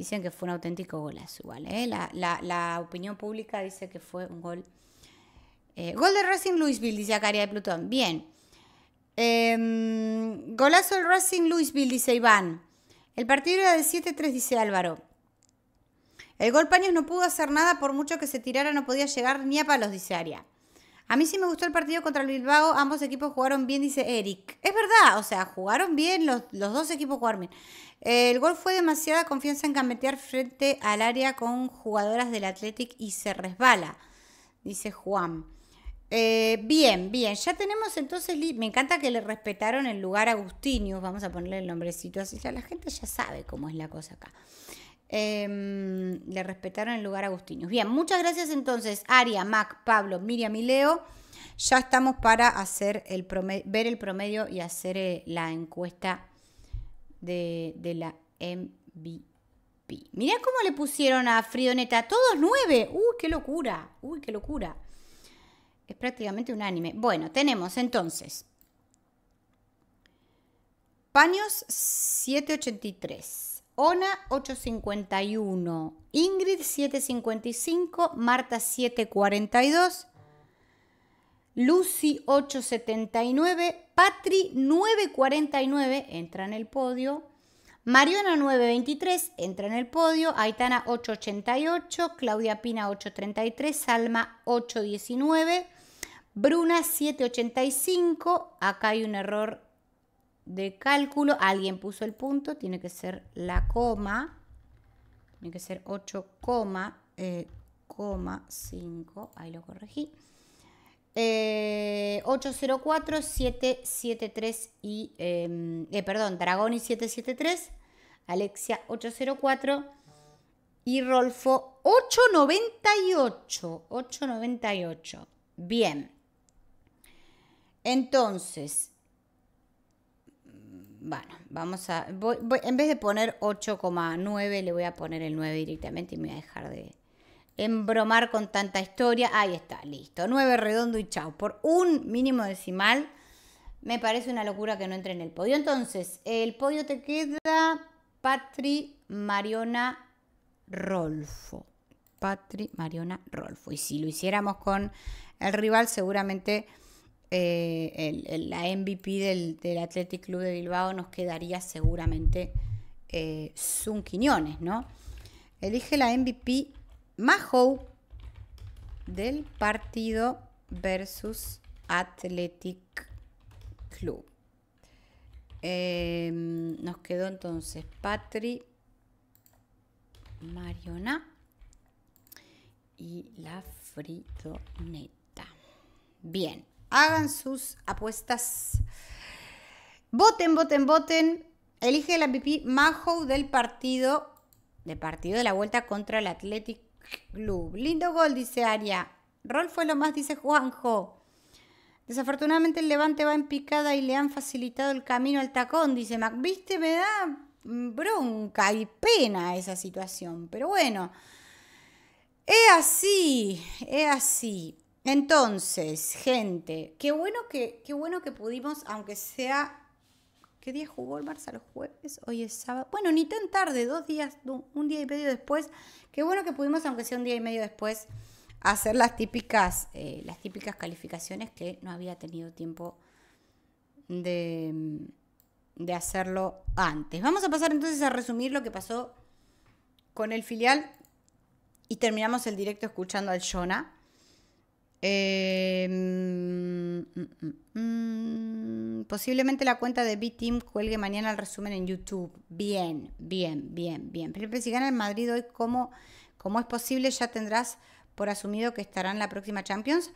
Dicen que fue un auténtico golazo igual. ¿eh? La, opinión pública dice que fue un gol. Eh, gol de Racing Louisville, dice Acaria de Plutón. Bien. Em, golazo del Racing Louisville, dice Iván. El partido era de 7-3, dice Álvaro. El gol Paños no pudo hacer nada por mucho que se tirara, no podía llegar ni a palos, dice Aria. A mí sí me gustó el partido contra el Bilbao, ambos equipos jugaron bien, dice Eric. Es verdad, o sea, jugaron bien, los, dos equipos jugaron bien. El gol fue demasiada confianza en gambetear frente al área con jugadoras del Athletic y se resbala, dice Juan. Eh, bien, bien, ya tenemos entonces, me encanta que le respetaron el lugar a Agustinius, vamos a ponerle el nombrecito así, la gente ya sabe cómo es la cosa acá. Em, le respetaron el lugar a Agustinius. Bien, muchas gracias entonces, Aria, Mac, Pablo, Miriam y Leo. Ya estamos para hacer el ver el promedio y hacer eh, la encuesta de, de, la MVP. Mirá cómo le pusieron a Fridoneta. Todos nueve. Uy, qué locura. Uy, qué locura. Es prácticamente unánime. Bueno, tenemos entonces. Paños 783. Ona 851, Ingrid 755, Marta 742, Lucy 879, Patri 949, entra en el podio. Mariona 923 entra en el podio, Aitana 888, Claudia Pina 833, Salma 819, Bruna 785, acá hay un error de cálculo, alguien puso el punto, tiene que ser la coma, tiene que ser 8,5, eh, ahí lo corregí. 804, eh, 773 y, em, eh, perdón, Dragoni 773, Alexia 804 y Rolfo 898, 898. Bien. Entonces, bueno, vamos a. en vez de poner 8,9, le voy a poner el 9 directamente y me voy a dejar de embromar con tanta historia. Ahí está, listo. 9 redondo y chao. Por un mínimo decimal, me parece una locura que no entre en el podio. Entonces, el podio te queda Patri, Mariona, Rolfo. Patri, Mariona, Rolfo. Y si lo hiciéramos con el rival, seguramente eh, la MVP del, del, Athletic Club de Bilbao nos quedaría seguramente eh, Quiñones, ¿no? Elige la MVP Majo del partido versus Athletic Club. Em, nos quedó entonces Patri, Mariona y la Fritoneta. Bien. Hagan sus apuestas. Voten, voten, voten. Elige la pipí Majo del partido. De partido de la vuelta contra el Athletic Club. Lindo gol, dice Aria. Rol fue lo más, dice Juanjo. Desafortunadamente el Levante va en picada y le han facilitado el camino al tacón, dice Mac. Viste, me da bronca y pena esa situación. Pero bueno, es así, es así. Entonces, gente, qué bueno que, qué bueno que pudimos, aunque sea. ¿Qué día jugó el Barça? ¿Los jueves? Hoy es sábado. Bueno, ni tan tarde, dos días, un día y medio después. Qué bueno que pudimos, aunque sea un día y medio después, hacer las típicas, eh, las típicas calificaciones que no había tenido tiempo de, de hacerlo antes. Vamos a pasar entonces a resumir lo que pasó con el filial y terminamos el directo escuchando al Jonah Em, mm, mm, mm. posiblemente la cuenta de B-Team cuelgue mañana el resumen en YouTube. Bien, bien, bien, bien. Pero si gana el Madrid hoy, ¿cómo, es posible? Ya tendrás por asumido que estarán la próxima Champions.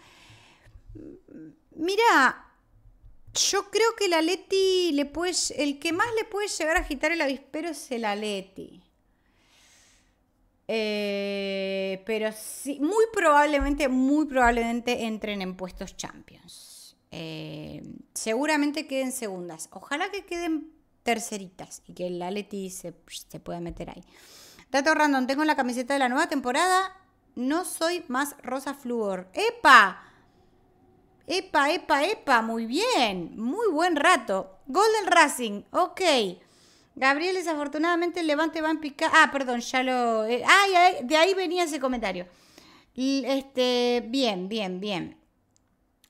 Mira, yo creo que el Aleti le puede, el que más le puede llegar a agitar el avispero es el Aleti eh, pero sí, muy probablemente, muy probablemente entren en puestos champions. Eh, seguramente queden segundas. Ojalá que queden terceritas y que el Aleti se, pueda meter ahí. Dato random, tengo la camiseta de la nueva temporada. No soy más rosa Fluor. ¡Epa! Epa, epa, epa, muy bien. Muy buen rato. Golden Racing, ok. Gabriel, desafortunadamente, el Levante va en picada. Ah, perdón, ya lo. Eh, de ahí venía ese comentario. Este, bien, bien, bien.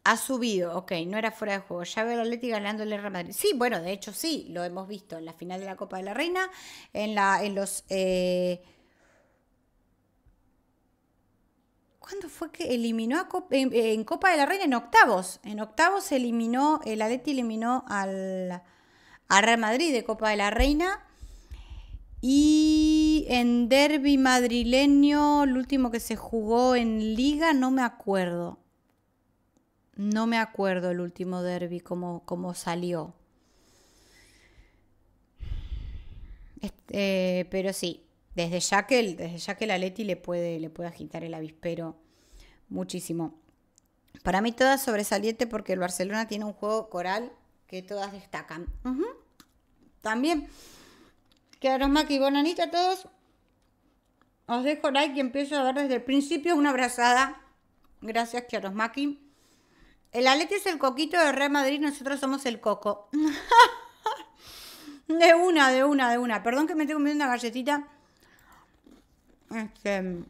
Ha subido, ok, no era fuera de juego. Ya veo a Atlético ganándole Real Madrid. Sí, bueno, de hecho sí, lo hemos visto en la final de la Copa de la Reina, en, la, en los. Eh, ¿Cuándo fue que eliminó a Copa, en, Copa de la Reina? En octavos. En octavos eliminó, el Atleti eliminó al a Real Madrid de Copa de la Reina. Y en derby madrileño, el último que se jugó en liga, no me acuerdo. No me acuerdo el último derby, como cómo salió. Este, eh, pero sí, desde ya que el, desde ya que el Atleti le puede, le puede agitar el avispero muchísimo. Para mí toda sobresaliente porque el Barcelona tiene un juego coral que todas destacan. También, quedaros Maki y Bonanita todos. Os dejo like y empiezo a ver desde el principio una abrazada. Gracias, Kiarosmaki. El Alete es el coquito de Real Madrid, nosotros somos el coco. de una, de una, de una. Perdón que me tengo comiendo una galletita. Este,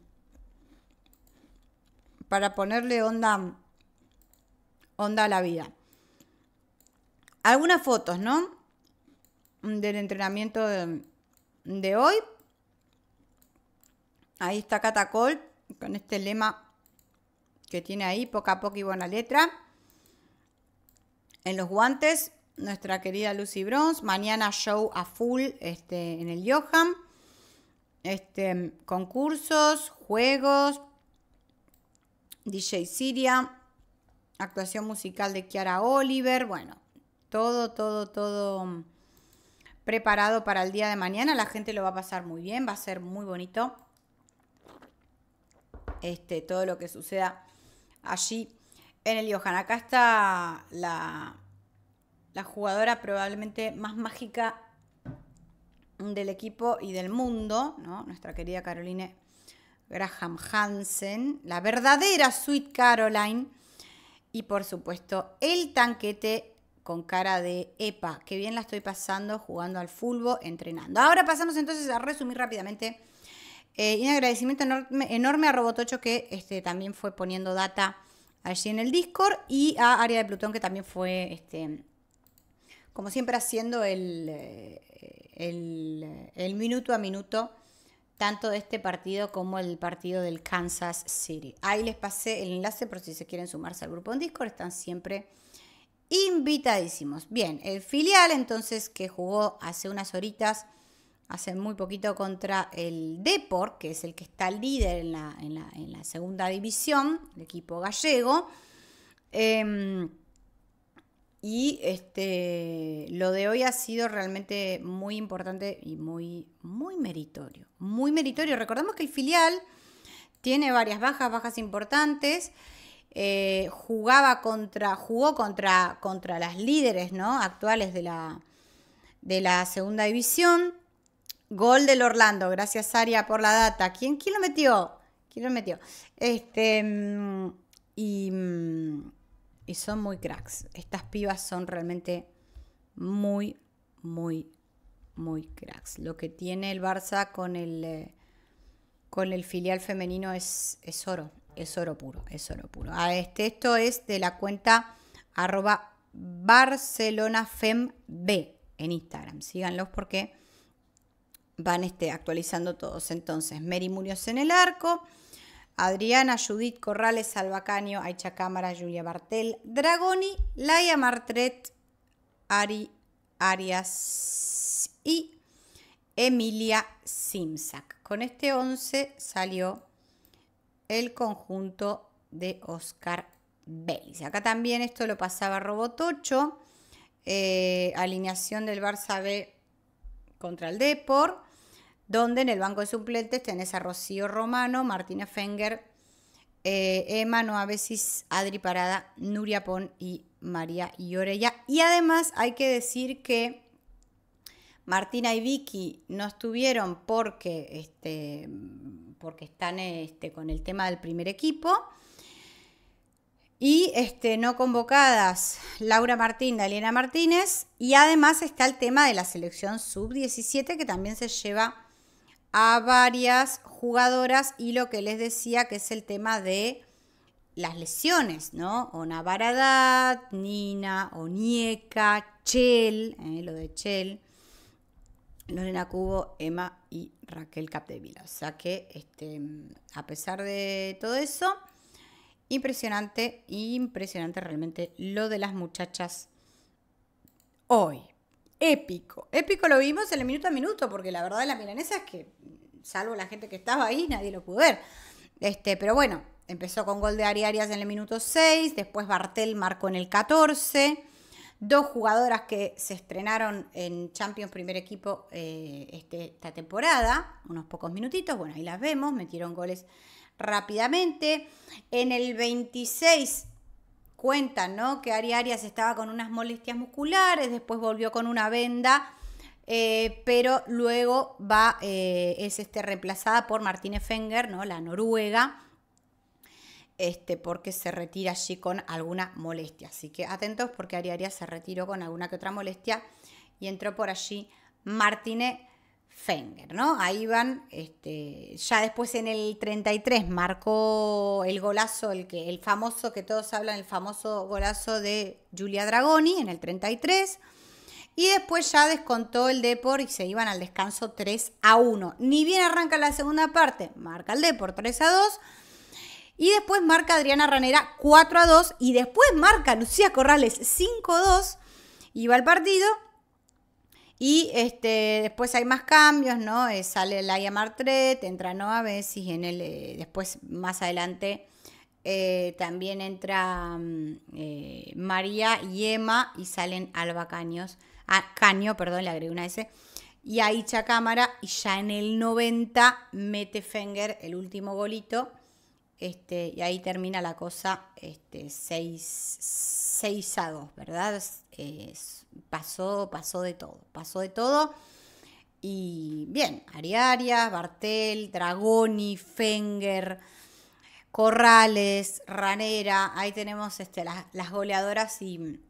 para ponerle onda, onda a la vida. Algunas fotos, ¿no? Del entrenamiento de, hoy. Ahí está Catacol con este lema que tiene ahí, poca a poco y buena letra. En los guantes, nuestra querida Lucy Bronze. Mañana show a full este, en el Johan. Este, concursos, juegos, DJ Siria, actuación musical de Kiara Oliver. Bueno, todo, todo, todo mm, preparado para el día de mañana. La gente lo va a pasar muy bien, va a ser muy bonito. Este, todo lo que suceda allí en el Johan. Acá está la, la jugadora probablemente más mágica del equipo y del mundo, Nuestra querida Caroline Graham Hansen, la verdadera Sweet Caroline. Y por supuesto, el tanquete con cara de epa, qué bien la estoy pasando jugando al fulbo, entrenando. Ahora pasamos entonces a resumir rápidamente. Eh, y un agradecimiento enorme, a Robotocho que este, también fue poniendo data allí en el Discord y a Área de Plutón que también fue, este, como siempre, haciendo el, eh, el, el minuto a minuto tanto de este partido como el partido del Kansas City. Ahí les pasé el enlace por si se quieren sumarse al grupo en Discord, están siempre invitadísimos. Bien, el filial entonces que jugó hace unas horitas, hace muy poquito contra el Deport que es el que está líder en la, segunda división, el equipo gallego. Em, y este, lo de hoy ha sido realmente muy importante y muy, muy meritorio. Muy meritorio. Recordemos que el filial tiene varias bajas, bajas importantes. Eh, jugaba contra, jugó contra, contra las líderes ¿no? actuales de la, de la segunda división. Gol del Orlando, gracias Aria por la data. ¿Quién, quién lo metió? ¿Quién lo metió? Este, mm, mm, y, son muy cracks. Estas pibas son realmente muy, muy, muy cracks. Lo que tiene el Barça con el, eh, con el filial femenino es, es oro, es oro puro, es oro puro. Ah, este, esto es de la cuenta arroba barcelonafemb en Instagram. Síganlos porque van este, actualizando todos. Entonces, Mary Muñoz en el arco, Adriana, Judith Corrales, Albacaño, Aicha Cámara, Julia Bartel, Dragoni, Laia Martret, Ari Arias y Emilia Simsac. Con este 11 salió el conjunto de Oscar Bates. Acá también esto lo pasaba Robotocho. Eh, alineación del Barça B contra el Depor, donde en el banco de suplentes tenés a Rocío Romano, Martina Fenger, eh, Emma Noavesis, Adri Parada, Nuria Pon y María Llorella. Y además hay que decir que Martina y Vicky no estuvieron porque este, porque están este, con el tema del primer equipo. Y este, no convocadas Laura Martín, Daliana Martínez. Y además está el tema de la selección sub-17 que también se lleva a varias jugadoras y lo que les decía que es el tema de las lesiones, ¿no? Ona Baradat, Nina, Onieca, Chel, ¿eh? lo de Chel, Lorena Cubo, Emma y Raquel Capdevila. O sea que, este, a pesar de todo eso, impresionante, impresionante realmente lo de las muchachas hoy. Épico, épico lo vimos en el minuto a minuto, porque la verdad de la milanesa es que, salvo la gente que estaba ahí, nadie lo pudo ver. Este, pero bueno, empezó con gol de Ari Arias en el minuto 6, después Bartel marcó en el 14 dos jugadoras que se estrenaron en Champions Primer Equipo eh, este, esta temporada, unos pocos minutitos, bueno, ahí las vemos, metieron goles rápidamente. En el 26 cuentan, Que Ari Arias estaba con unas molestias musculares, después volvió con una venda, eh, pero luego va, eh, es este, reemplazada por Martínez Fenger, ¿no? La noruega este, porque se retira allí con alguna molestia. Así que atentos porque Ari Arias se retiró con alguna que otra molestia y entró por allí Martínez Fenger, ¿no? Ahí van, este, ya después en el 33 marcó el golazo, el, que, el famoso que todos hablan, el famoso golazo de Julia Dragoni en el 33. Y después ya descontó el Depor y se iban al descanso 3 a 1. Ni bien arranca la segunda parte, marca el Depor 3 a 2 y después marca Adriana Ranera 4 a 2. Y después marca Lucía Corrales 5 a 2. Y va al partido. Y este, después hay más cambios, ¿no? Eh, sale Laia Martret, entra Noa Bessis. En el, eh, después, más adelante, eh, también entra mm, María y Emma. Y salen Alba Caños. Ah, Caño, perdón, le agregué una S y ahí Cámara y ya en el 90 mete Fenger el último golito este, y ahí termina la cosa 6 este, sagos, a 2, ¿verdad? pasó, pasó de todo, pasó de todo. Y bien, Ariarias, Bartel, Dragoni, Fenger, Corrales, Ranera, ahí tenemos este, las, goleadoras y, un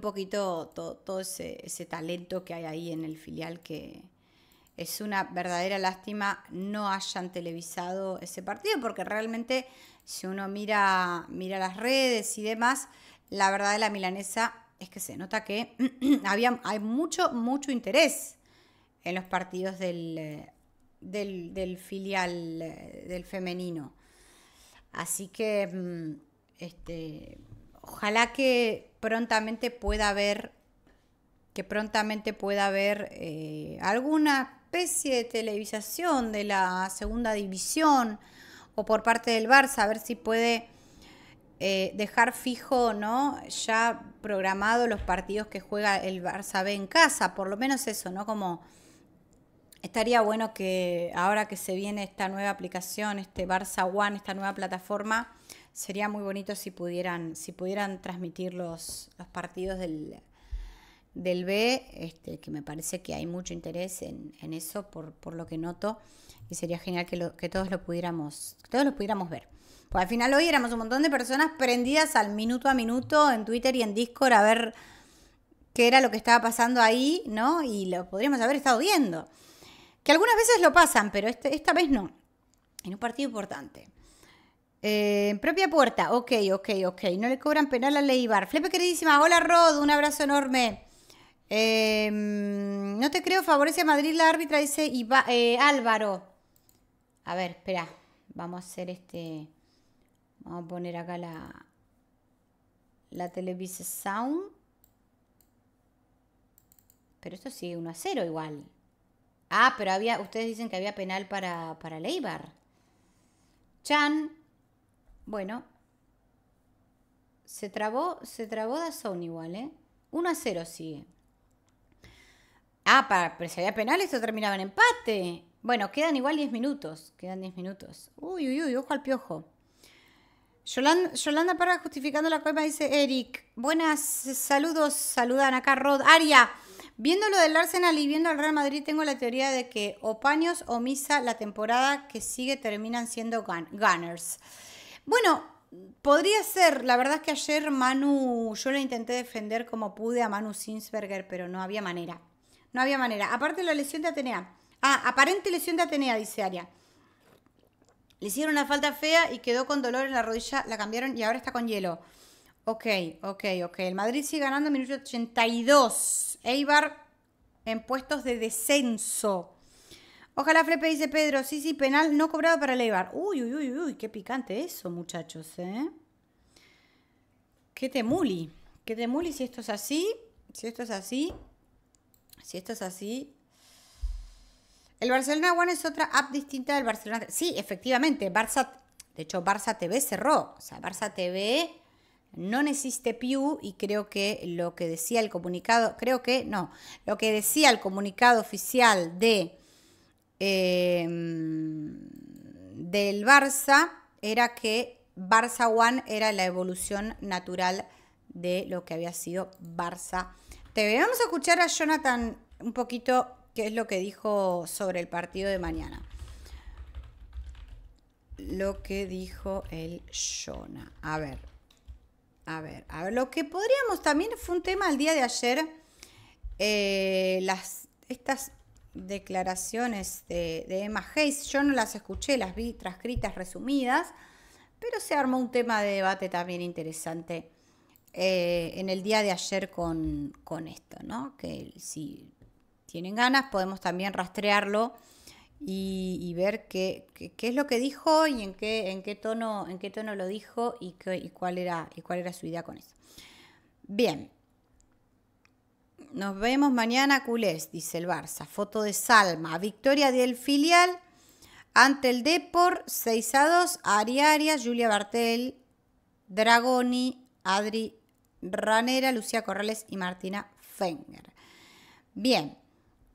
poquito todo, ese, talento que hay ahí en el filial que, es una verdadera lástima no hayan televisado ese partido, porque realmente si uno mira, mira las redes y demás, la verdad de la milanesa es que se nota que había, hay mucho, mucho interés en los partidos del, eh, del, filial eh, del femenino. Así que mm, este, ojalá que prontamente pueda haber que prontamente pueda haber eh, alguna especie de televisación de la segunda división o por parte del Barça, a ver si puede eh, dejar fijo, ¿no? Ya programado los partidos que juega el Barça B en casa, por lo menos eso, ¿no? Como estaría bueno que ahora que se viene esta nueva aplicación, este Barça One, esta nueva plataforma, sería muy bonito si pudieran, si pudieran transmitir los, los partidos del, del B, este, que me parece que hay mucho interés en, eso por, lo que noto y sería genial que, todos lo pudiéramos, todos lo pudiéramos ver. Pues al final hoy éramos un montón de personas prendidas al minuto a minuto en Twitter y en Discord a ver qué era lo que estaba pasando ahí, ¿no? Y lo podríamos haber estado viendo. Que algunas veces lo pasan, pero este, esta vez no. En un partido importante. Eh, propia puerta, ok, ok, ok. No le cobran penal a Leibar. Flepe queridísima, hola Rod, un abrazo enorme. Em, no te creo, favorece a Madrid la árbitra, dice eh, Álvaro. A ver, espera. Vamos a hacer este. Vamos a poner acá la. La Televisa Sound. Pero esto sigue 1 a 0 igual. Ah, pero había. Ustedes dicen que había penal para, para Leibar. Chan. Bueno. Se trabó, se trabó Dazón igual, ¿eh? 1 a 0 sigue. Ah, para, pero si había penales, o terminaba en empate. Bueno, quedan igual 10 minutos. Quedan 10 minutos. Uy, uy, uy, ojo al piojo. Yolanda, Yolanda Parra justificando la cueva dice Eric. Buenas saludos, saludan acá Rod. Aria, viendo lo del Arsenal y viendo al Real Madrid, tengo la teoría de que o Paños o Misa la temporada que sigue terminan siendo Gunners. Bueno, podría ser. La verdad es que ayer Manu, yo la intenté defender como pude a Manu Sinsberger, pero no había manera. No había manera. Aparte la lesión de Atenea. Ah, aparente lesión de Atenea, dice Aria. Le hicieron una falta fea y quedó con dolor en la rodilla, la cambiaron y ahora está con hielo. Ok, ok, ok. El Madrid sigue ganando minuto 82. Eibar en puestos de descenso. Ojalá Flepe dice Pedro, sí, sí, penal no cobrado para el Eibar. Uy, uy, uy, uy, qué picante eso, muchachos, ¿eh? Qué temuli, qué temuli si esto es así, si esto es así. Si esto es así. El Barcelona One es otra app distinta del Barcelona. Sí, efectivamente. Barça, de hecho, Barça TV cerró. O sea, Barça TV no existe più y creo que lo que decía el comunicado, creo que no, lo que decía el comunicado oficial de em, del Barça era que Barça One era la evolución natural de lo que había sido Barça Vamos a escuchar a Jonathan un poquito qué es lo que dijo sobre el partido de mañana. Lo que dijo el Jonah. A ver, a ver, a ver, lo que podríamos también fue un tema el día de ayer, eh, las, estas declaraciones de, de, Emma Hayes, yo no las escuché, las vi transcritas, resumidas, pero se armó un tema de debate también interesante eh, en el día de ayer con, esto, ¿no? Que si tienen ganas podemos también rastrearlo y, ver qué, qué, es lo que dijo y en qué, en qué, tono, en qué tono lo dijo y, qué, cuál era, y cuál era su idea con eso. Bien. Nos vemos mañana, culés, dice el Barça. Foto de Salma. Victoria del filial ante el Depor. 6 a 2. Ariaria, Julia Bartel, Dragoni, Adri Ranera, Lucía Corrales y Martina Fenger. Bien,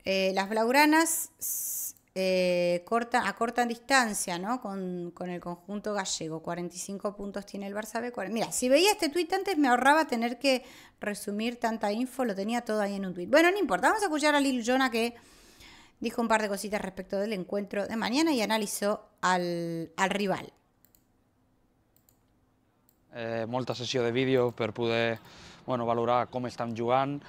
eh, las blauranas a eh, corta distancia ¿no? con, el conjunto gallego. 45 puntos tiene el Barça B. Mira, si veía este tuit antes me ahorraba tener que resumir tanta info, lo tenía todo ahí en un tuit. Bueno, no importa, vamos a escuchar a Lil Jonah que dijo un par de cositas respecto del encuentro de mañana y analizó al rival. eh, molta sessió de vídeo per poder bueno, valorar com estem jugant.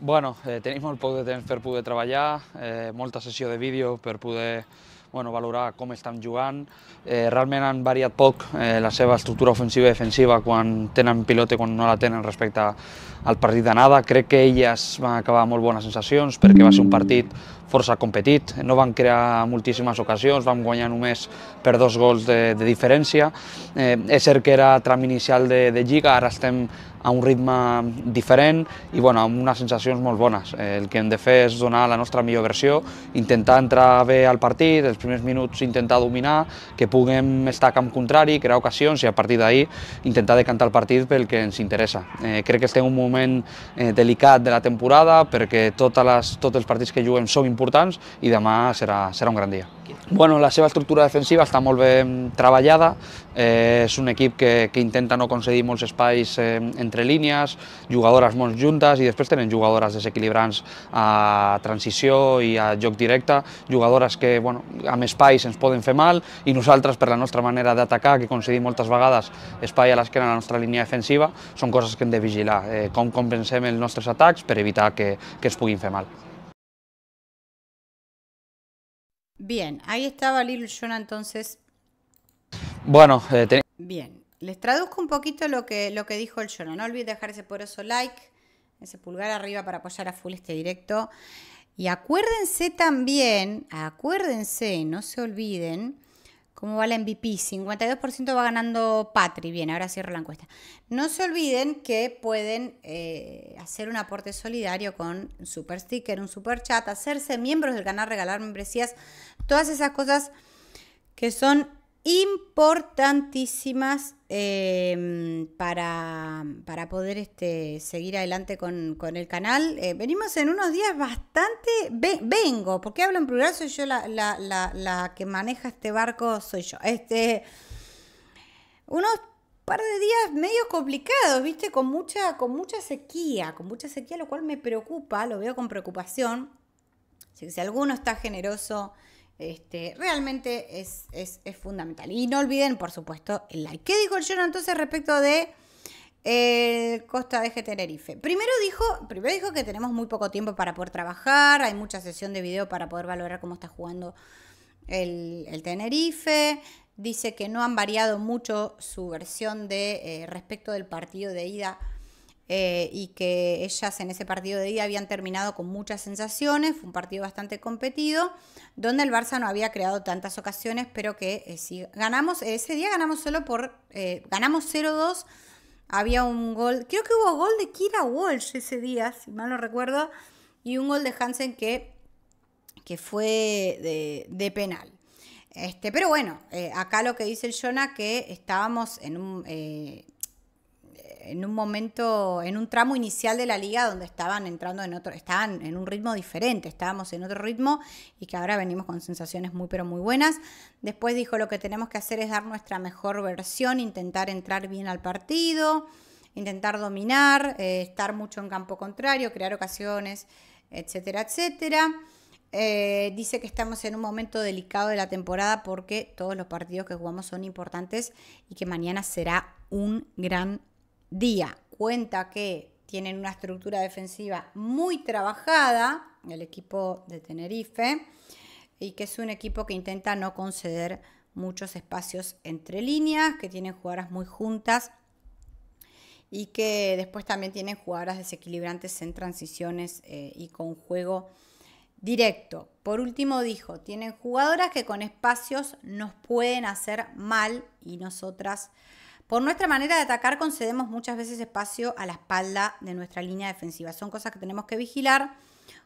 Bueno, eh, tenim molt poc de temps per poder treballar, eh, molta sessió de vídeo per poder bueno, valorar com estan jugant. Eh, realment han variat poc eh, la seva estructura ofensiva i defensiva quan tenen pilota i quan no la tenen respecte al partit d'anada. Crec que elles van acabar molt bones sensacions perquè va ser un partit força competit, no van crear moltíssimes ocasions, vam guanyar només per dos gols de, de diferència. Eh, és cert que era tram inicial de, de Lliga, ara estem a un ritme diferent i bueno, amb unes sensacions molt bones. Eh, el que hem de fer és donar la nostra millor versió, intentar entrar bé al partit, els primers minuts intentar dominar, que puguem estar a camp contrari, crear ocasions i a partir d'ahir intentar decantar el partit pel que ens interessa. Eh, crec que estem en un moment eh, delicat de la temporada perquè totes les, tots els partits que juguem són importants i demà serà, serà un gran dia. Bueno, la seva estructura defensiva està molt ben treballada, eh, és un equip que, que intenta no concedir molts espais eh, entre línies, jugadores molt juntes i després tenen jugadores desequilibrants a transició i a joc directe, jugadores que bueno, amb espais ens poden fer mal i nosaltres per la nostra manera d'atacar, que concedim moltes vegades espai a l'esquena de la nostra línia defensiva, són coses que hem de vigilar, eh, com compensem els nostres atacs per evitar que, que es puguin fer mal. Bien, ahí estaba Lil Jonah entonces. Bueno, eh, bien. Les traduzco un poquito lo que, lo que dijo el Jonah. No olviden dejar ese poderoso like, ese pulgar arriba para apoyar a full este directo. Y acuérdense también, acuérdense, no se olviden, ¿Cómo va la MVP? 52% va ganando Patri. Bien, ahora cierro la encuesta. No se olviden que pueden eh, hacer un aporte solidario con un super sticker, un super chat, hacerse miembros del canal, regalar membresías, todas esas cosas que son importantísimas em, para, para, poder este, seguir adelante con, el canal. Eh, venimos en unos días bastante... vengo, porque hablo en plural, soy yo la, que maneja este barco, soy yo. Este, unos par de días medio complicados, ¿viste? Con mucha, con mucha sequía, con mucha sequía, lo cual me preocupa, lo veo con preocupación. si alguno está generoso este, realmente es, fundamental. Y no olviden, por supuesto, el like. ¿Qué dijo el entonces respecto de eh, Costa de Tenerife? Primero dijo, primero dijo que tenemos muy poco tiempo para poder trabajar, hay mucha sesión de video para poder valorar cómo está jugando el, Tenerife. Dice que no han variado mucho su versión de eh, respecto del partido de ida eh, y que ellas en ese partido de día habían terminado con muchas sensaciones, fue un partido bastante competido, donde el Barça no había creado tantas ocasiones, pero que eh, si ganamos, eh, ese día ganamos solo por, ganamos 0-2, había un gol, creo que hubo gol de Kira Walsh ese día, si mal no recuerdo, y un gol de Hansen que, que fue de, penal. Este, pero bueno, acá lo que dice el Jonah que estábamos en un en un momento, en un tramo inicial de la liga donde estaban entrando en otro, estaban en un ritmo diferente, estábamos en otro ritmo y que ahora venimos con sensaciones muy pero muy buenas. Después dijo lo que tenemos que hacer es dar nuestra mejor versión, intentar entrar bien al partido, intentar dominar, eh, estar mucho en campo contrario, crear ocasiones, etcétera, etcétera. Eh, dice que estamos en un momento delicado de la temporada porque todos los partidos que jugamos son importantes y que mañana será un gran día cuenta que tienen una estructura defensiva muy trabajada, el equipo de Tenerife, y que es un equipo que intenta no conceder muchos espacios entre líneas, que tienen jugadoras muy juntas y que después también tienen jugadoras desequilibrantes en transiciones eh, y con juego directo. Por último dijo, tienen jugadoras que con espacios nos pueden hacer mal y nosotras por nuestra manera de atacar concedemos muchas veces espacio a la espalda de nuestra línea defensiva. Son cosas que tenemos que vigilar,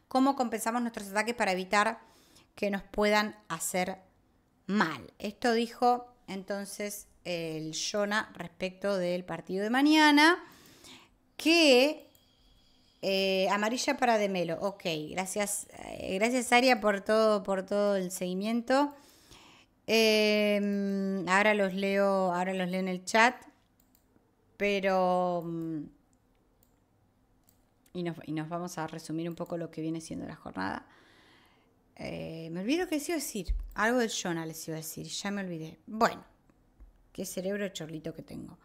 cómo compensamos nuestros ataques para evitar que nos puedan hacer mal. Esto dijo entonces el Jonah respecto del partido de mañana, que eh, amarilla para Demelo. Ok, gracias, eh, gracias Aria por todo, por todo el seguimiento. Em, ahora los leo, ahora los leo en el chat, pero mm, y nos, vamos a resumir un poco lo que viene siendo la jornada. Eh, me olvido que les iba a decir. Algo del Jonah les iba a decir. Ya me olvidé. Bueno, qué cerebro chorlito que tengo.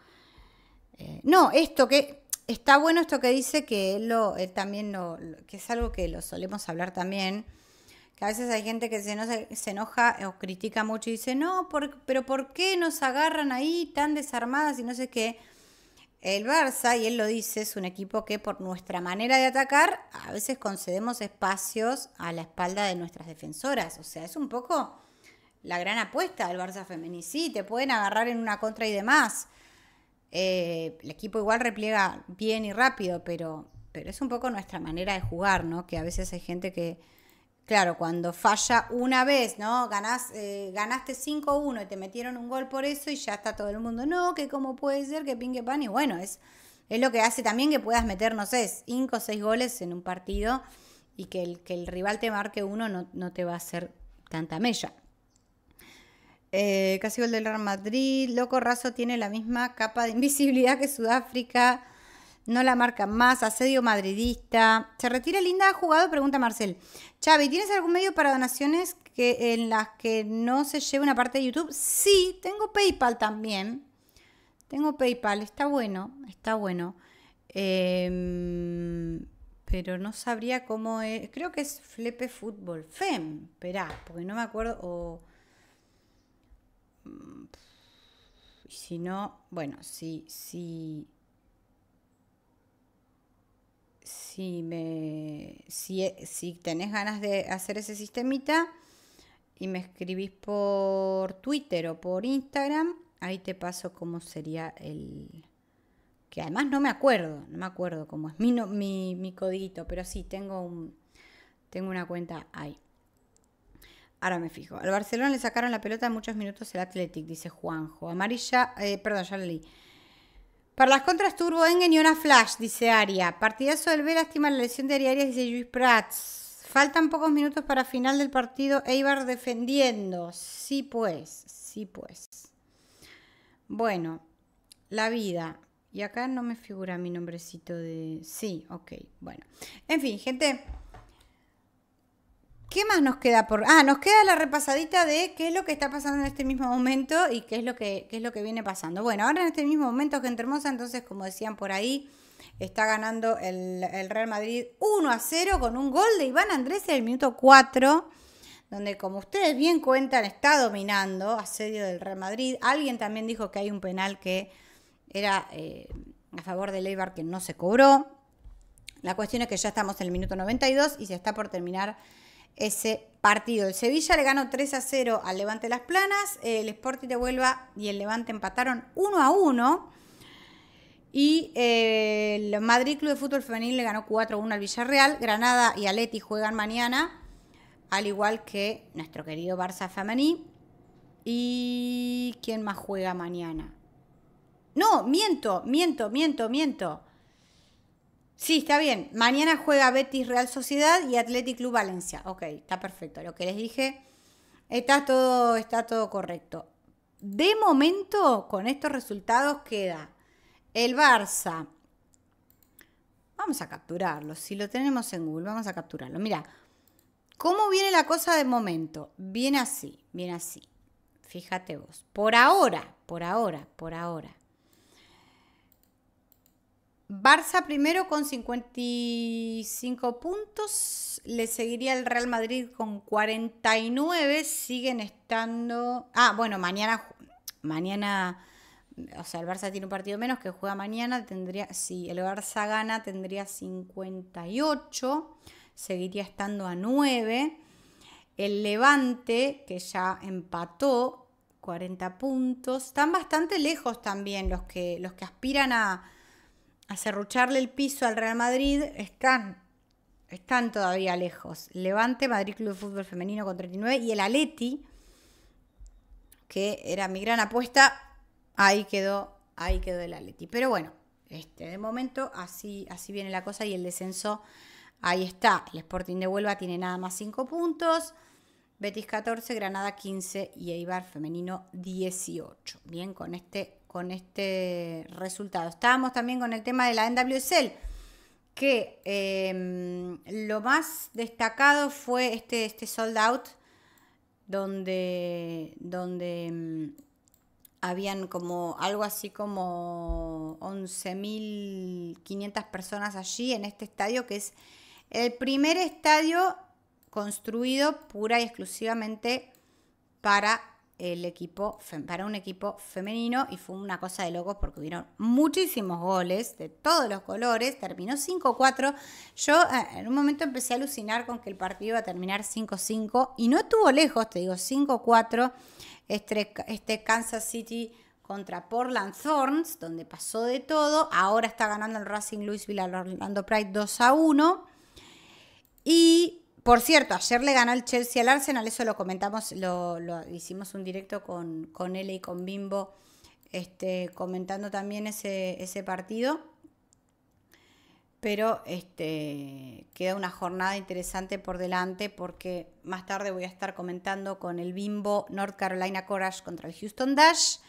Eh, no, esto que. Está bueno esto que dice que lo, también que es algo que lo solemos hablar también a veces hay gente que se enoja, se o critica mucho y dice, no, pero ¿por qué nos agarran ahí tan desarmadas y no sé qué? El Barça, y él lo dice, es un equipo que por nuestra manera de atacar a veces concedemos espacios a la espalda de nuestras defensoras. O sea, es un poco la gran apuesta del Barça femenil. Sí, te pueden agarrar en una contra y demás. Eh, el equipo igual repliega bien y rápido, pero, pero es un poco nuestra manera de jugar, ¿no? Que a veces hay gente que, Claro, cuando falla una vez, ¿no? Ganás, eh, ganaste 5-1 y te metieron un gol por eso y ya está todo el mundo, no, que cómo puede ser, que pingue pan, y bueno, es, es lo que hace también que puedas meter, no sé, 5 o 6 goles en un partido y que el, que el rival te marque uno no, no te va a hacer tanta mella. Eh, casi gol del Real Madrid, Loco Razo tiene la misma capa de invisibilidad que Sudáfrica no la marca más, asedio madridista. Se retira Linda, ha jugado, pregunta Marcel. Xavi, ¿tienes algún medio para donaciones que, en las que no se lleve una parte de YouTube? Sí, tengo PayPal también. Tengo PayPal, está bueno, está bueno. Em, pero no sabría cómo es. Creo que es Flepe Fútbol. FEM, esperá, porque no me acuerdo. O. Mm, si no, bueno, sí si, si, me, si, eh, si tenés ganas de hacer ese sistemita y me escribís por Twitter o por Instagram, ahí te paso cómo sería el... Que además no me acuerdo, no me acuerdo cómo es mi, no, pero sí, tengo, un, tengo una cuenta ahí. Ahora me fijo. Al Barcelona le sacaron la pelota en muchos minutos el Athletic, dice Juanjo. Amarilla, eh, perdón, ya la leí. Para las contras Turbo Engen y una Flash, dice Aria. Partidazo del B lástima la lesión de Arias, dice Luis Prats. Faltan pocos minutos para final del partido. Eibar defendiendo. Sí, pues. Sí, pues. Bueno, la vida. Y acá no me figura mi nombrecito de... Sí, ok. Bueno. En fin, gente. ¿Qué más nos queda por.? Ah, nos queda la repasadita de qué es lo que está pasando en este mismo momento y qué es lo que, es lo que viene pasando. Bueno, ahora en este mismo momento, gente hermosa, entonces, como decían por ahí, está ganando el, Real Madrid 1 a 0 con un gol de Iván Andrés en el minuto 4 donde como ustedes bien cuentan está dominando asedio del Real Madrid. Alguien también dijo que hay un penal que era eh, a favor de Leibar que no se cobró. La cuestión es que ya estamos en el minuto 92 y se está por terminar ese partido. El Sevilla le ganó 3 a 0 al Levante Las Planas, el Sporting de Huelva y el Levante empataron 1 a 1 y eh, el Madrid Club de Fútbol Femenil le ganó 4 a 1 al Villarreal, Granada y Aleti juegan mañana, al igual que nuestro querido Barça Femení. ¿Y quién más juega mañana? No, miento, miento, miento, miento. Sí, está bien. Mañana juega Betis Real Sociedad y Athletic Club Valencia. Ok, está perfecto. Lo que les dije está todo, está todo correcto. De momento, con estos resultados queda el Barça. Vamos a capturarlo. Si lo tenemos en Google, vamos a capturarlo. Mira, ¿cómo viene la cosa de momento? Viene así, viene así. Fíjate vos. Por ahora, por ahora, por ahora. Barça primero con 55 puntos, le seguiría el Real Madrid con 49, siguen estando... Ah, bueno, mañana, mañana, o sea, el Barça tiene un partido menos que juega mañana, tendría, si el Barça gana tendría 58, seguiría estando a 9. El Levante, que ya empató, 40 puntos, están bastante lejos también los que, los que aspiran a acerrucharle el piso al Real Madrid, están, están todavía lejos. Levante, Madrid Club de Fútbol Femenino con 39 y el Aleti, que era mi gran apuesta, ahí quedó, ahí quedó el Aleti. Pero bueno, este, de momento así, así viene la cosa y el descenso ahí está. El Sporting de Huelva tiene nada más 5 puntos. Betis 14, Granada 15 y Eibar femenino 18. Bien, con este con este resultado. Estábamos también con el tema de la NWSL, que em, lo más destacado fue este, este sold out, donde, donde em, habían como algo así como 11.500 personas allí en este estadio, que es el primer estadio construido pura y exclusivamente para el equipo, para un equipo femenino y fue una cosa de locos porque hubieron muchísimos goles de todos los colores, terminó 5-4. Yo eh, en un momento empecé a alucinar con que el partido iba a terminar 5-5 y no estuvo lejos, te digo, 5-4 este, este, Kansas City contra Portland Thorns, donde pasó de todo. Ahora está ganando el Racing Louisville al Orlando Pride 2 1. Y por cierto, ayer le ganó el Chelsea al Arsenal, eso lo comentamos, lo, hicimos un directo con, él y con Bimbo, este, comentando también ese, partido. Pero este, queda una jornada interesante por delante porque más tarde voy a estar comentando con el Bimbo North Carolina Courage contra el Houston Dash.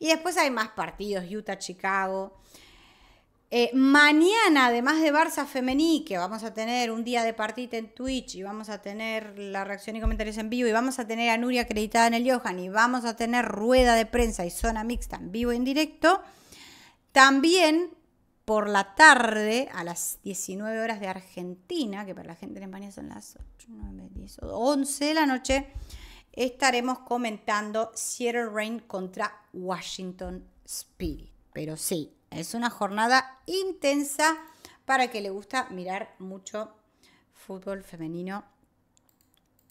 Y después hay más partidos, Utah-Chicago. Eh, mañana, además de Barça Femení, que vamos a tener un día de partida en Twitch y vamos a tener la reacción y comentarios en vivo y vamos a tener a Nuria acreditada en el Johan y vamos a tener rueda de prensa y zona mixta en vivo y e en directo, también por la tarde a las 19 horas de Argentina, que para la gente en España son las 8, 9, 10, 11 de la noche, estaremos comentando Seattle Rain contra Washington Spirit. Pero sí, es una jornada intensa para que le gusta mirar mucho fútbol femenino.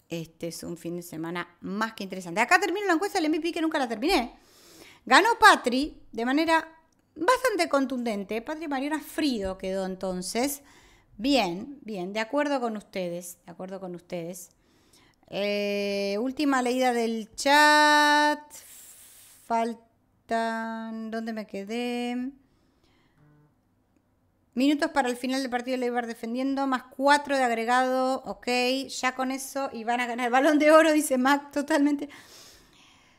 Este es un fin de semana más que interesante. Acá termino la encuesta del MVP que nunca la terminé. Ganó Patri de manera bastante contundente. Patri Mariana Frido quedó entonces. Bien, bien, de acuerdo con ustedes, de acuerdo con ustedes. Eh, última leída del chat. Faltan. ¿Dónde me quedé? Minutos para el final del partido lo defendiendo, más cuatro de agregado, ok, ya con eso y van a ganar el balón de oro, dice Mac, totalmente.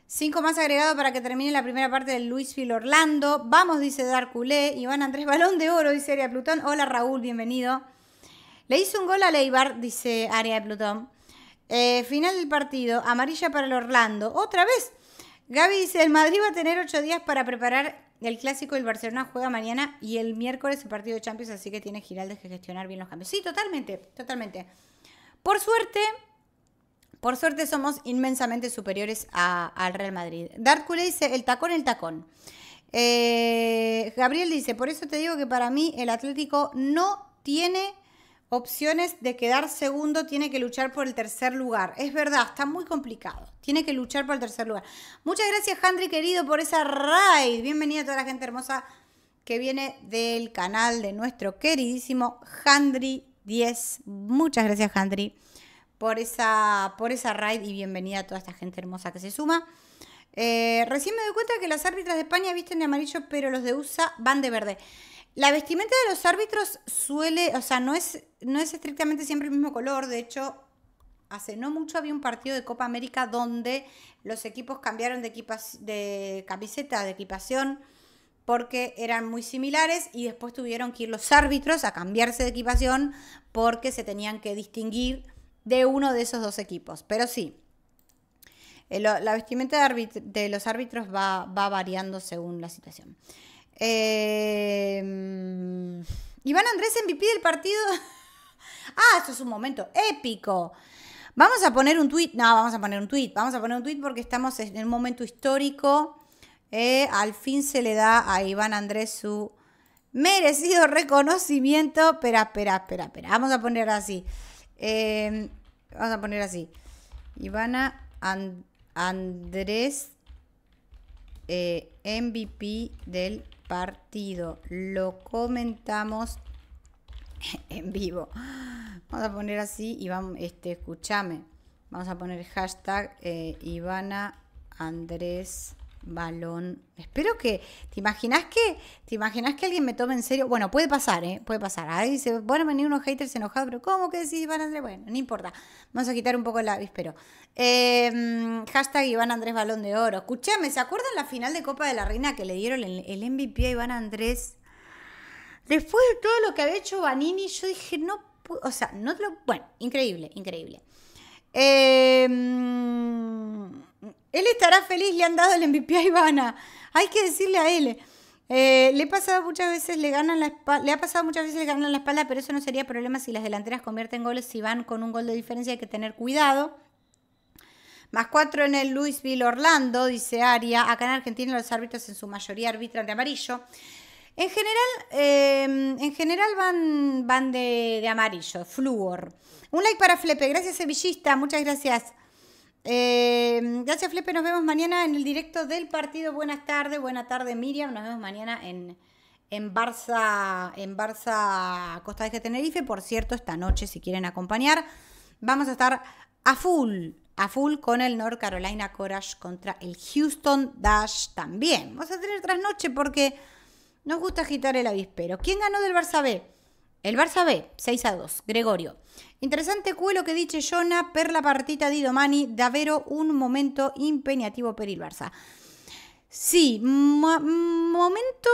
Cinco más agregado para que termine la primera parte del Louisville Orlando. Vamos, dice Darculé. Iván Andrés, balón de oro, dice Aria Plutón. Hola Raúl, bienvenido. Le hizo un gol a Leibar, dice Área Plutón. Eh, final del partido, amarilla para el Orlando. Otra vez. Gaby dice, el Madrid va a tener ocho días para preparar el clásico, el Barcelona juega mañana y el miércoles el partido de Champions, así que tiene Giraldes que gestionar bien los cambios. Sí, totalmente, totalmente. Por suerte, por suerte somos inmensamente superiores al Real Madrid. Darkule dice, el tacón, el tacón. Eh, Gabriel dice, por eso te digo que para mí el Atlético no tiene opciones de quedar segundo, tiene que luchar por el tercer lugar. Es verdad, está muy complicado. Tiene que luchar por el tercer lugar. Muchas gracias, Handry, querido, por esa raid. Bienvenida a toda la gente hermosa que viene del canal de nuestro queridísimo Handry 10. Muchas gracias, Handry, por esa, por esa raid y bienvenida a toda esta gente hermosa que se suma. Eh, recién me doy cuenta que las árbitras de España visten de amarillo, pero los de USA van de verde. La vestimenta de los árbitros suele, o sea, no es, no es estrictamente siempre el mismo color. De hecho, hace no mucho había un partido de Copa América donde los equipos cambiaron de, de camiseta, de equipación, porque eran muy similares y después tuvieron que ir los árbitros a cambiarse de equipación porque se tenían que distinguir de uno de esos dos equipos. Pero sí, eh, la vestimenta de, los árbitros va variando según la situación. Em, Iván Andrés MVP del partido. ah, esto es un momento épico. Vamos a poner un tweet. No, vamos a poner un tweet. Vamos a poner un tweet porque estamos en un momento histórico. Eh, al fin se le da a Iván Andrés su merecido reconocimiento. Espera, espera, espera, espera. Vamos a poner así. Em, vamos a poner así. Iván Andrés eh, MVP del partido. Lo comentamos en vivo. Vamos a poner así y vamos, este, escúchame. Vamos a poner hashtag eh, Ivana Andrés balón. Espero que. ¿Te imaginas que? ¿Te imaginas que alguien me tome en serio? Bueno, puede pasar, ¿eh? Puede pasar. Ahí dice, van a venir unos haters enojados, pero ¿cómo que decís Iván Andrés? Bueno, no importa. Vamos a quitar un poco el víspero. Eh, em, hashtag Iván Andrés Balón de Oro. escúchame ¿se acuerdan la final de Copa de la Reina que le dieron el, MVP a Iván Andrés? Después de todo lo que había hecho Vanini, yo dije, no. O sea, no lo. Bueno, increíble, increíble. Eh. Él estará feliz, le han dado el MVP a Ivana. Hay que decirle a él. Eh, le, he pasado muchas veces, le, ganan la le ha pasado muchas veces, le ganan la espalda, pero eso no sería problema si las delanteras convierten goles. Si van con un gol de diferencia, hay que tener cuidado. Más cuatro en el Louisville Orlando, dice Aria. Acá en Argentina los árbitros en su mayoría arbitran de amarillo. En general, em, en general van, van de, de amarillo, Fluor. Un like para Flepe, gracias Sevillista, muchas gracias. Eh, gracias, Flepe. Nos vemos mañana en el directo del partido. Buenas tardes, buena tarde, Miriam. Nos vemos mañana en, en Barça, en Barça Costa de este, Tenerife. Por cierto, esta noche, si quieren acompañar, vamos a estar a full, a full con el North Carolina Courage contra el Houston Dash también. Vamos a tener trasnoche porque nos gusta agitar el avispero. ¿Quién ganó del Barça B? El Barça B, 6 a 2, Gregorio. Interesante cuello que dice Jona per la partita di domani, davvero un momento impegnativo per il Barça. Sí, momento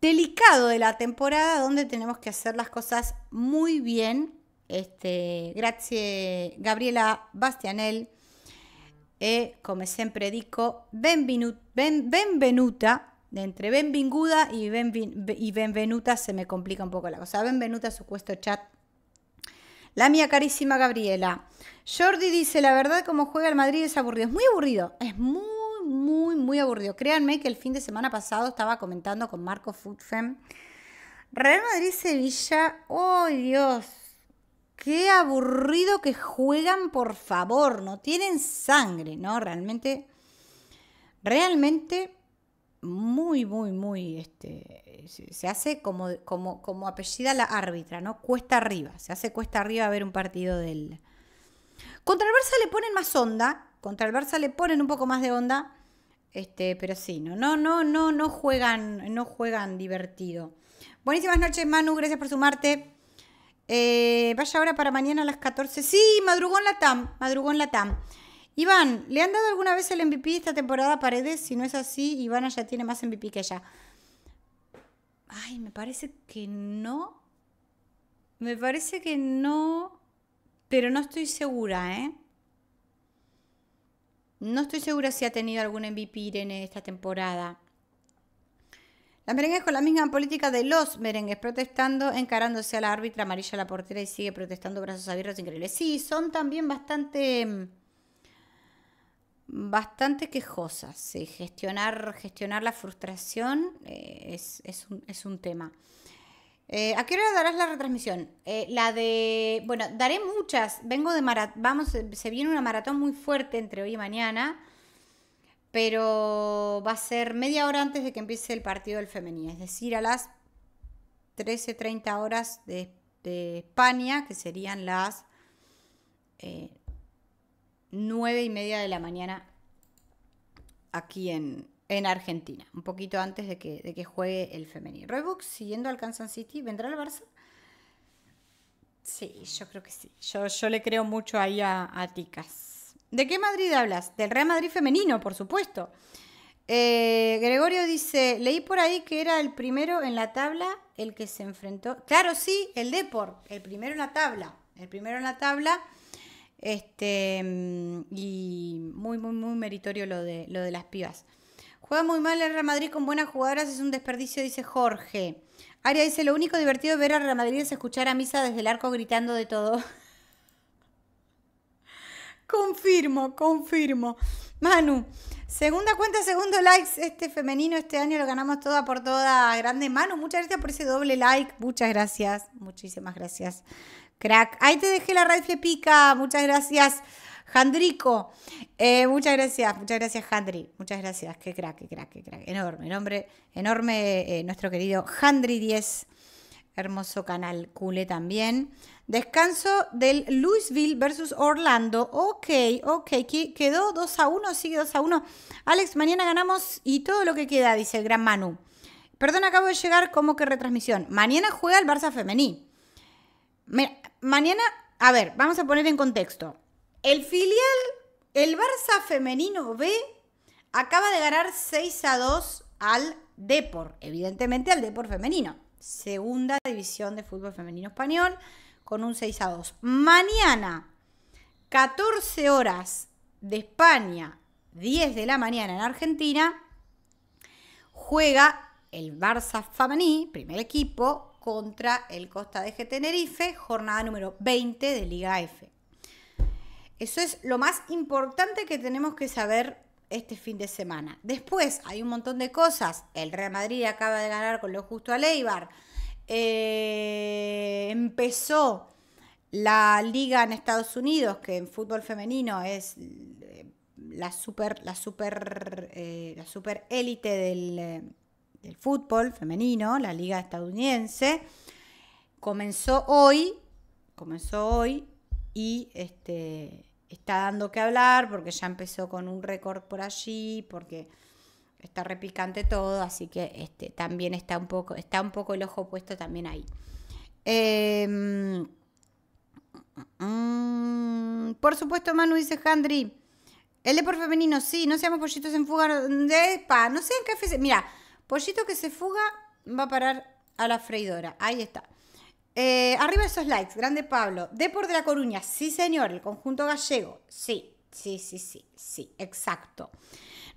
delicado de la temporada donde tenemos que hacer las cosas muy bien. Este, gracias Gabriela Bastianel Como eh, como siempre dico benvenuta benvenuta de entre Benvinguda y, y Benvenuta se me complica un poco la cosa. Benvenuta, supuesto chat. La mía carísima Gabriela. Jordi dice, la verdad como juega el Madrid es aburrido. Es muy aburrido, es muy, muy, muy aburrido. Créanme que el fin de semana pasado estaba comentando con Marco Futfem. Real Madrid-Sevilla, oh Dios, qué aburrido que juegan, por favor, no tienen sangre, ¿no? Realmente, realmente muy, muy, muy, este, se hace como, como, como apellida la árbitra, ¿no? Cuesta arriba, se hace cuesta arriba ver un partido del... Contra el Barça le ponen más onda, contra el Barça le ponen un poco más de onda, este, pero sí, no, no, no, no, no juegan, no juegan divertido. Buenísimas noches, Manu, gracias por sumarte. Eh, vaya ahora para mañana a las 14. Sí, madrugón en la TAM, madrugó en la TAM. Iván, ¿le han dado alguna vez el MVP esta temporada a Paredes? Si no es así, Ivana ya tiene más MVP que ella. Ay, me parece que no. Me parece que no. Pero no estoy segura, ¿eh? No estoy segura si ha tenido algún MVP Irene esta temporada. Las merengues con la misma política de los merengues, protestando, encarándose a la árbitra amarilla, la portera y sigue protestando brazos abiertos, increíbles. Sí, son también bastante mm, bastante quejosas. Gestionar, gestionar la frustración eh, es, un, tema. Eh, ¿A qué hora darás la retransmisión? Eh, la de. Bueno, daré muchas. Vengo de maratón. Vamos, se viene una maratón muy fuerte entre hoy y mañana. Pero va a ser media hora antes de que empiece el partido del femenino. Es decir, a las 13.30 horas de, de, España, que serían las nueve y media de la mañana aquí en, Argentina, un poquito antes de que, juegue el femenino. Roybook siguiendo al Kansas City, ¿vendrá el Barça? Sí, yo creo que sí. Yo, le creo mucho ahí a, Ticas. ¿De qué Madrid hablas? Del Real Madrid femenino, por supuesto. Eh, Gregorio dice, leí por ahí que era el primero en la tabla el que se enfrentó. Claro, sí, el Deport, el primero en la tabla. El primero en la tabla este, mm, y muy, muy, muy meritorio lo de, lo de las pibas. Juega muy mal el Real Madrid con buenas jugadoras, es un desperdicio, dice Jorge. Aria dice, lo único divertido de ver al Real Madrid es escuchar a Misa desde el arco gritando de todo. confirmo, confirmo. Manu, segunda cuenta, segundo likes, este femenino este año lo ganamos toda por toda. Grande Manu, muchas gracias por ese doble like, muchas gracias, muchísimas gracias. Crack. Ahí te dejé la raíz pica. Muchas gracias, Jandrico. Eh, muchas gracias, muchas gracias, Jandri. Muchas gracias. Qué crack, qué crack, qué crack. Enorme, nombre, enorme eh, nuestro querido Jandri 10. Hermoso canal Cule también. Descanso del Louisville versus Orlando. Ok, ok. Quedó 2 a 1, sigue 2 a 1. Alex, mañana ganamos y todo lo que queda, dice el gran Manu. Perdón, acabo de llegar, como que retransmisión? Mañana juega el Barça Femení. Mira, mañana, a ver, vamos a poner en contexto. El filial, el Barça femenino B, acaba de ganar 6 a 2 al Depor, evidentemente al Depor femenino. Segunda división de fútbol femenino español con un 6 a 2. Mañana, 14 horas de España, 10 de la mañana en Argentina, juega el Barça Femení, primer equipo, contra el Costa de G Tenerife, jornada número 20 de Liga F. Eso es lo más importante que tenemos que saber este fin de semana. Después hay un montón de cosas. El Real Madrid acaba de ganar con lo justo a Leibar. Eh, empezó la liga en Estados Unidos, que en fútbol femenino es eh, la super, la super, eh, la super élite del, el fútbol femenino, la liga estadounidense, comenzó hoy, comenzó hoy y este, está dando que hablar porque ya empezó con un récord por allí, porque está repicante todo, así que este, también está un, poco, está un poco el ojo puesto también ahí. Em, mm, por supuesto, Manu dice Handry. El deporte femenino, sí, no seamos pollitos en fuga. De, pa, no sé en Mira, Pollito que se fuga va a parar a la freidora. Ahí está. Eh, arriba esos likes, grande Pablo. Depor de la Coruña, sí señor, el conjunto gallego, sí, sí, sí, sí, sí, exacto.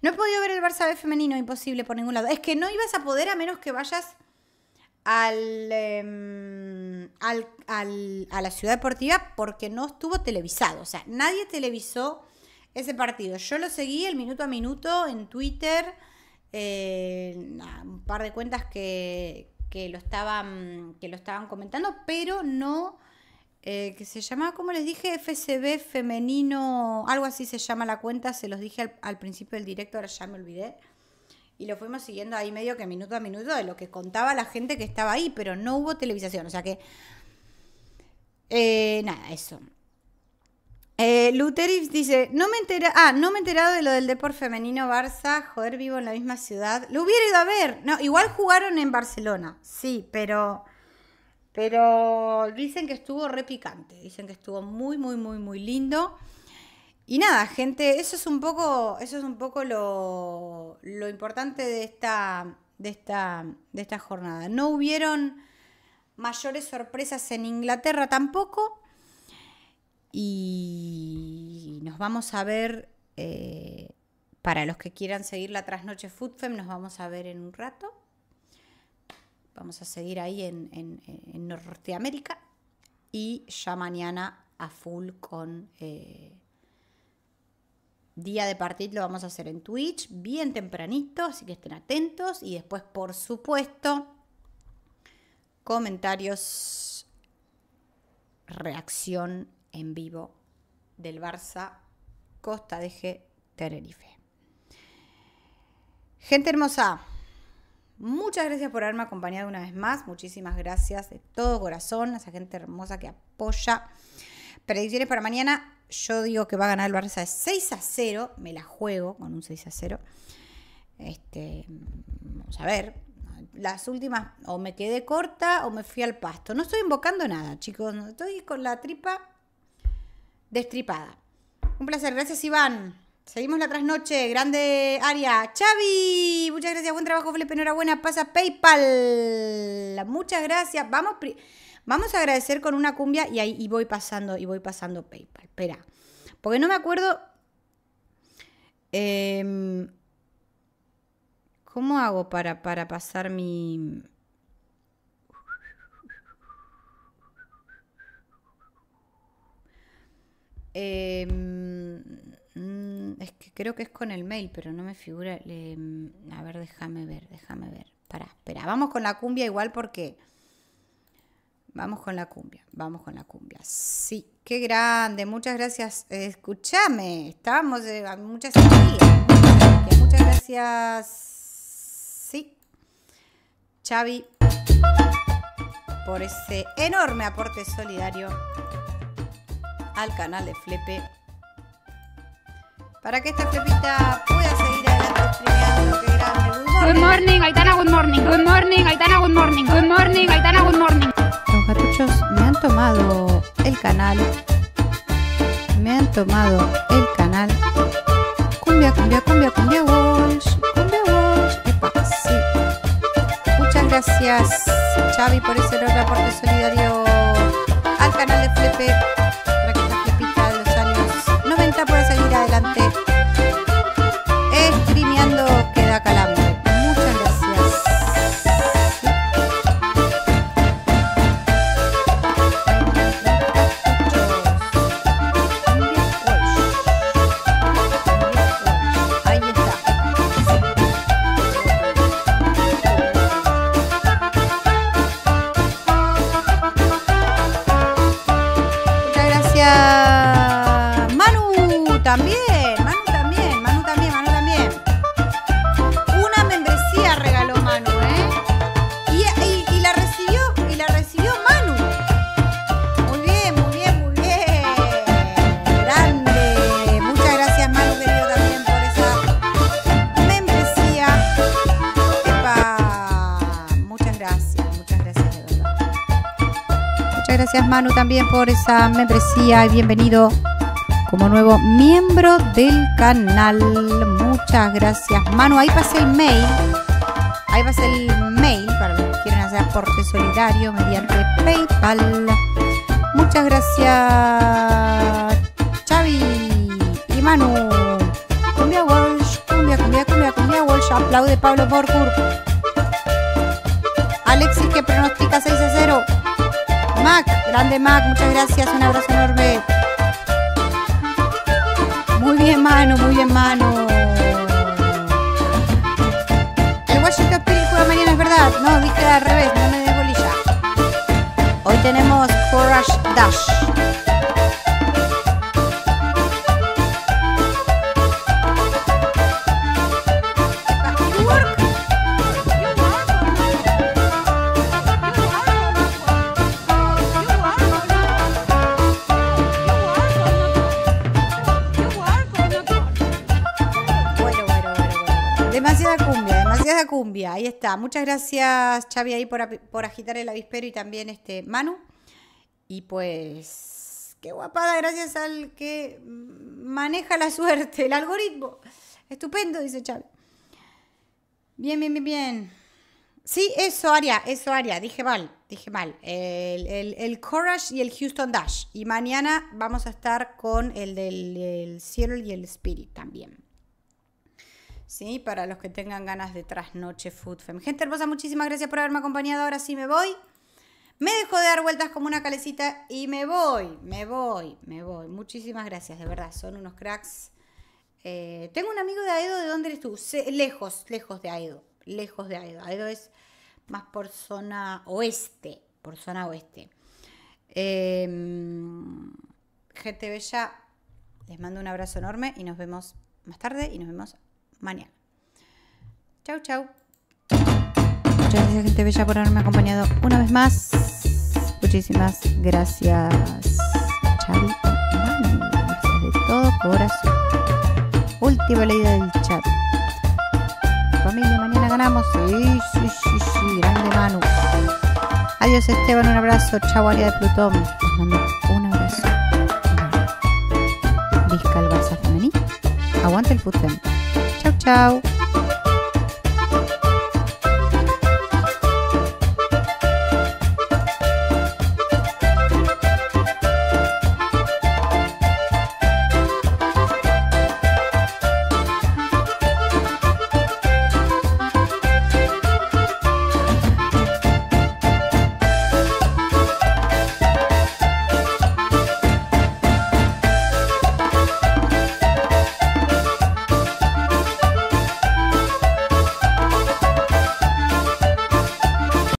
No he podido ver el Barça B femenino, imposible por ningún lado. Es que no ibas a poder a menos que vayas al, em, al, al, a la ciudad deportiva porque no estuvo televisado. O sea, nadie televisó ese partido. Yo lo seguí el minuto a minuto en Twitter. Eh, un par de cuentas que, lo estaban, que lo estaban comentando, pero no... Eh, que se llamaba, como les dije, FCB femenino, algo así se llama la cuenta, se los dije al, principio del directo, ahora ya me olvidé. Y lo fuimos siguiendo ahí medio que minuto a minuto de lo que contaba la gente que estaba ahí, pero no hubo televisación, o sea que... Eh, nada, eso. Eh, Luteris dice, no me entera, ah, no me he enterado de lo del deporte femenino Barça, joder, vivo en la misma ciudad. Lo hubiera ido a ver. No, igual jugaron en Barcelona, sí, pero pero dicen que estuvo repicante, dicen que estuvo muy muy muy muy lindo. Y nada, gente, eso es un poco eso es un poco lo, importante de esta de esta de esta jornada. No hubieron mayores sorpresas en Inglaterra tampoco y nos vamos a ver, eh, para los que quieran seguir la trasnoche FoodFem, nos vamos a ver en un rato. Vamos a seguir ahí en, Norteamérica y ya mañana a full con... Eh, día de partido lo vamos a hacer en Twitch, bien tempranito, así que estén atentos. Y después, por supuesto, comentarios, reacción en vivo del Barça Costa de G Tenerife. Gente hermosa, muchas gracias por haberme acompañado una vez más. Muchísimas gracias de todo corazón a esa gente hermosa que apoya. Predicciones para mañana. Yo digo que va a ganar el Barça de 6 a 0. Me la juego con un 6 a 0. Este, vamos a ver. Las últimas, o me quedé corta o me fui al pasto. No estoy invocando nada, chicos. Estoy con la tripa destripada. Un placer, gracias Iván. Seguimos la trasnoche, grande área. Chavi, muchas gracias, buen trabajo, Felipe, enhorabuena, pasa PayPal. Muchas gracias. Vamos, vamos a agradecer con una cumbia y ahí voy pasando, y voy pasando PayPal. Espera, porque no me acuerdo... Em, ¿Cómo hago para, para pasar mi... Em, mm, es que creo que es con el mail, pero no me figura. Em, a ver, déjame ver, déjame ver. para espera. Vamos con la cumbia igual porque. Vamos con la cumbia, vamos con la cumbia. Sí, qué grande, muchas gracias. escúchame, estábamos eh, muchas gracias. Muchas gracias. Sí, Xavi, por ese enorme aporte solidario al canal de Flepe para que esta flepita pueda seguir adelante streameando que grande. Good morning, Aitana, good morning. Good morning, Aitana, good morning. Good morning, Aitana, good morning. Los gatuchos me han tomado el canal. Me han tomado el canal. Cumbia, cumbia, cumbia, cumbia Walsh. Cumbia Walsh. Epa, sí. Muchas gracias, Xavi, por ese reporte solidario al canal de Flepe para seguir adelante. Manu también por esa membresía y bienvenido como nuevo miembro del canal. Muchas gracias Manu. Ahí pasa el mail. Ahí ser el mail para los que quieren hacer aporte solidario mediante PayPal. Muchas gracias Xavi y Manu. Cumbia Walsh, cumbia, cumbia, cumbia, cumbia Walsh. Aplaude Pablo Borgur. Alexis que pronostica 6 a 0. Mac, grande Mac, muchas gracias, un abrazo enorme. Muy bien, mano, muy bien, mano. El Washington Spirit juega mañana, es verdad. No, viste al revés, no me des bolilla. Hoy tenemos Courage Dash. está. Muchas gracias, Chavi ahí por, agitar el avispero y también este Manu. Y pues, qué guapada, gracias al que maneja la suerte, el algoritmo. Estupendo, dice Chavi Bien, bien, bien, bien. Sí, eso Aria, eso Aria, dije mal, dije mal. El, el, Courage y el Houston Dash. Y mañana vamos a estar con el del Cielo y el Spirit también. ¿sí? Para los que tengan ganas de trasnoche Food Gente hermosa, muchísimas gracias por haberme acompañado. Ahora sí me voy. Me dejo de dar vueltas como una calecita y me voy, me voy, me voy. Muchísimas gracias, de verdad, son unos cracks. Eh, tengo un amigo de Aedo, ¿de dónde eres tú? lejos, lejos de Aedo, lejos de Aedo. Aedo es más por zona oeste, por zona oeste. Em, gente bella, les mando un abrazo enorme y nos vemos más tarde y nos vemos mañana. Chau, chau. Muchas gracias, gente bella, por haberme acompañado una vez más. Muchísimas gracias, Chavi. Gracias de todo corazón. Última leída del chat. Familia, mañana ganamos. Sí, sí, sí, sí. Grande Manu. Adiós, Esteban. Un abrazo. Chau, Alia de Plutón. Les mando un abrazo. Vizca femenino aguanta el fútbol. Chao.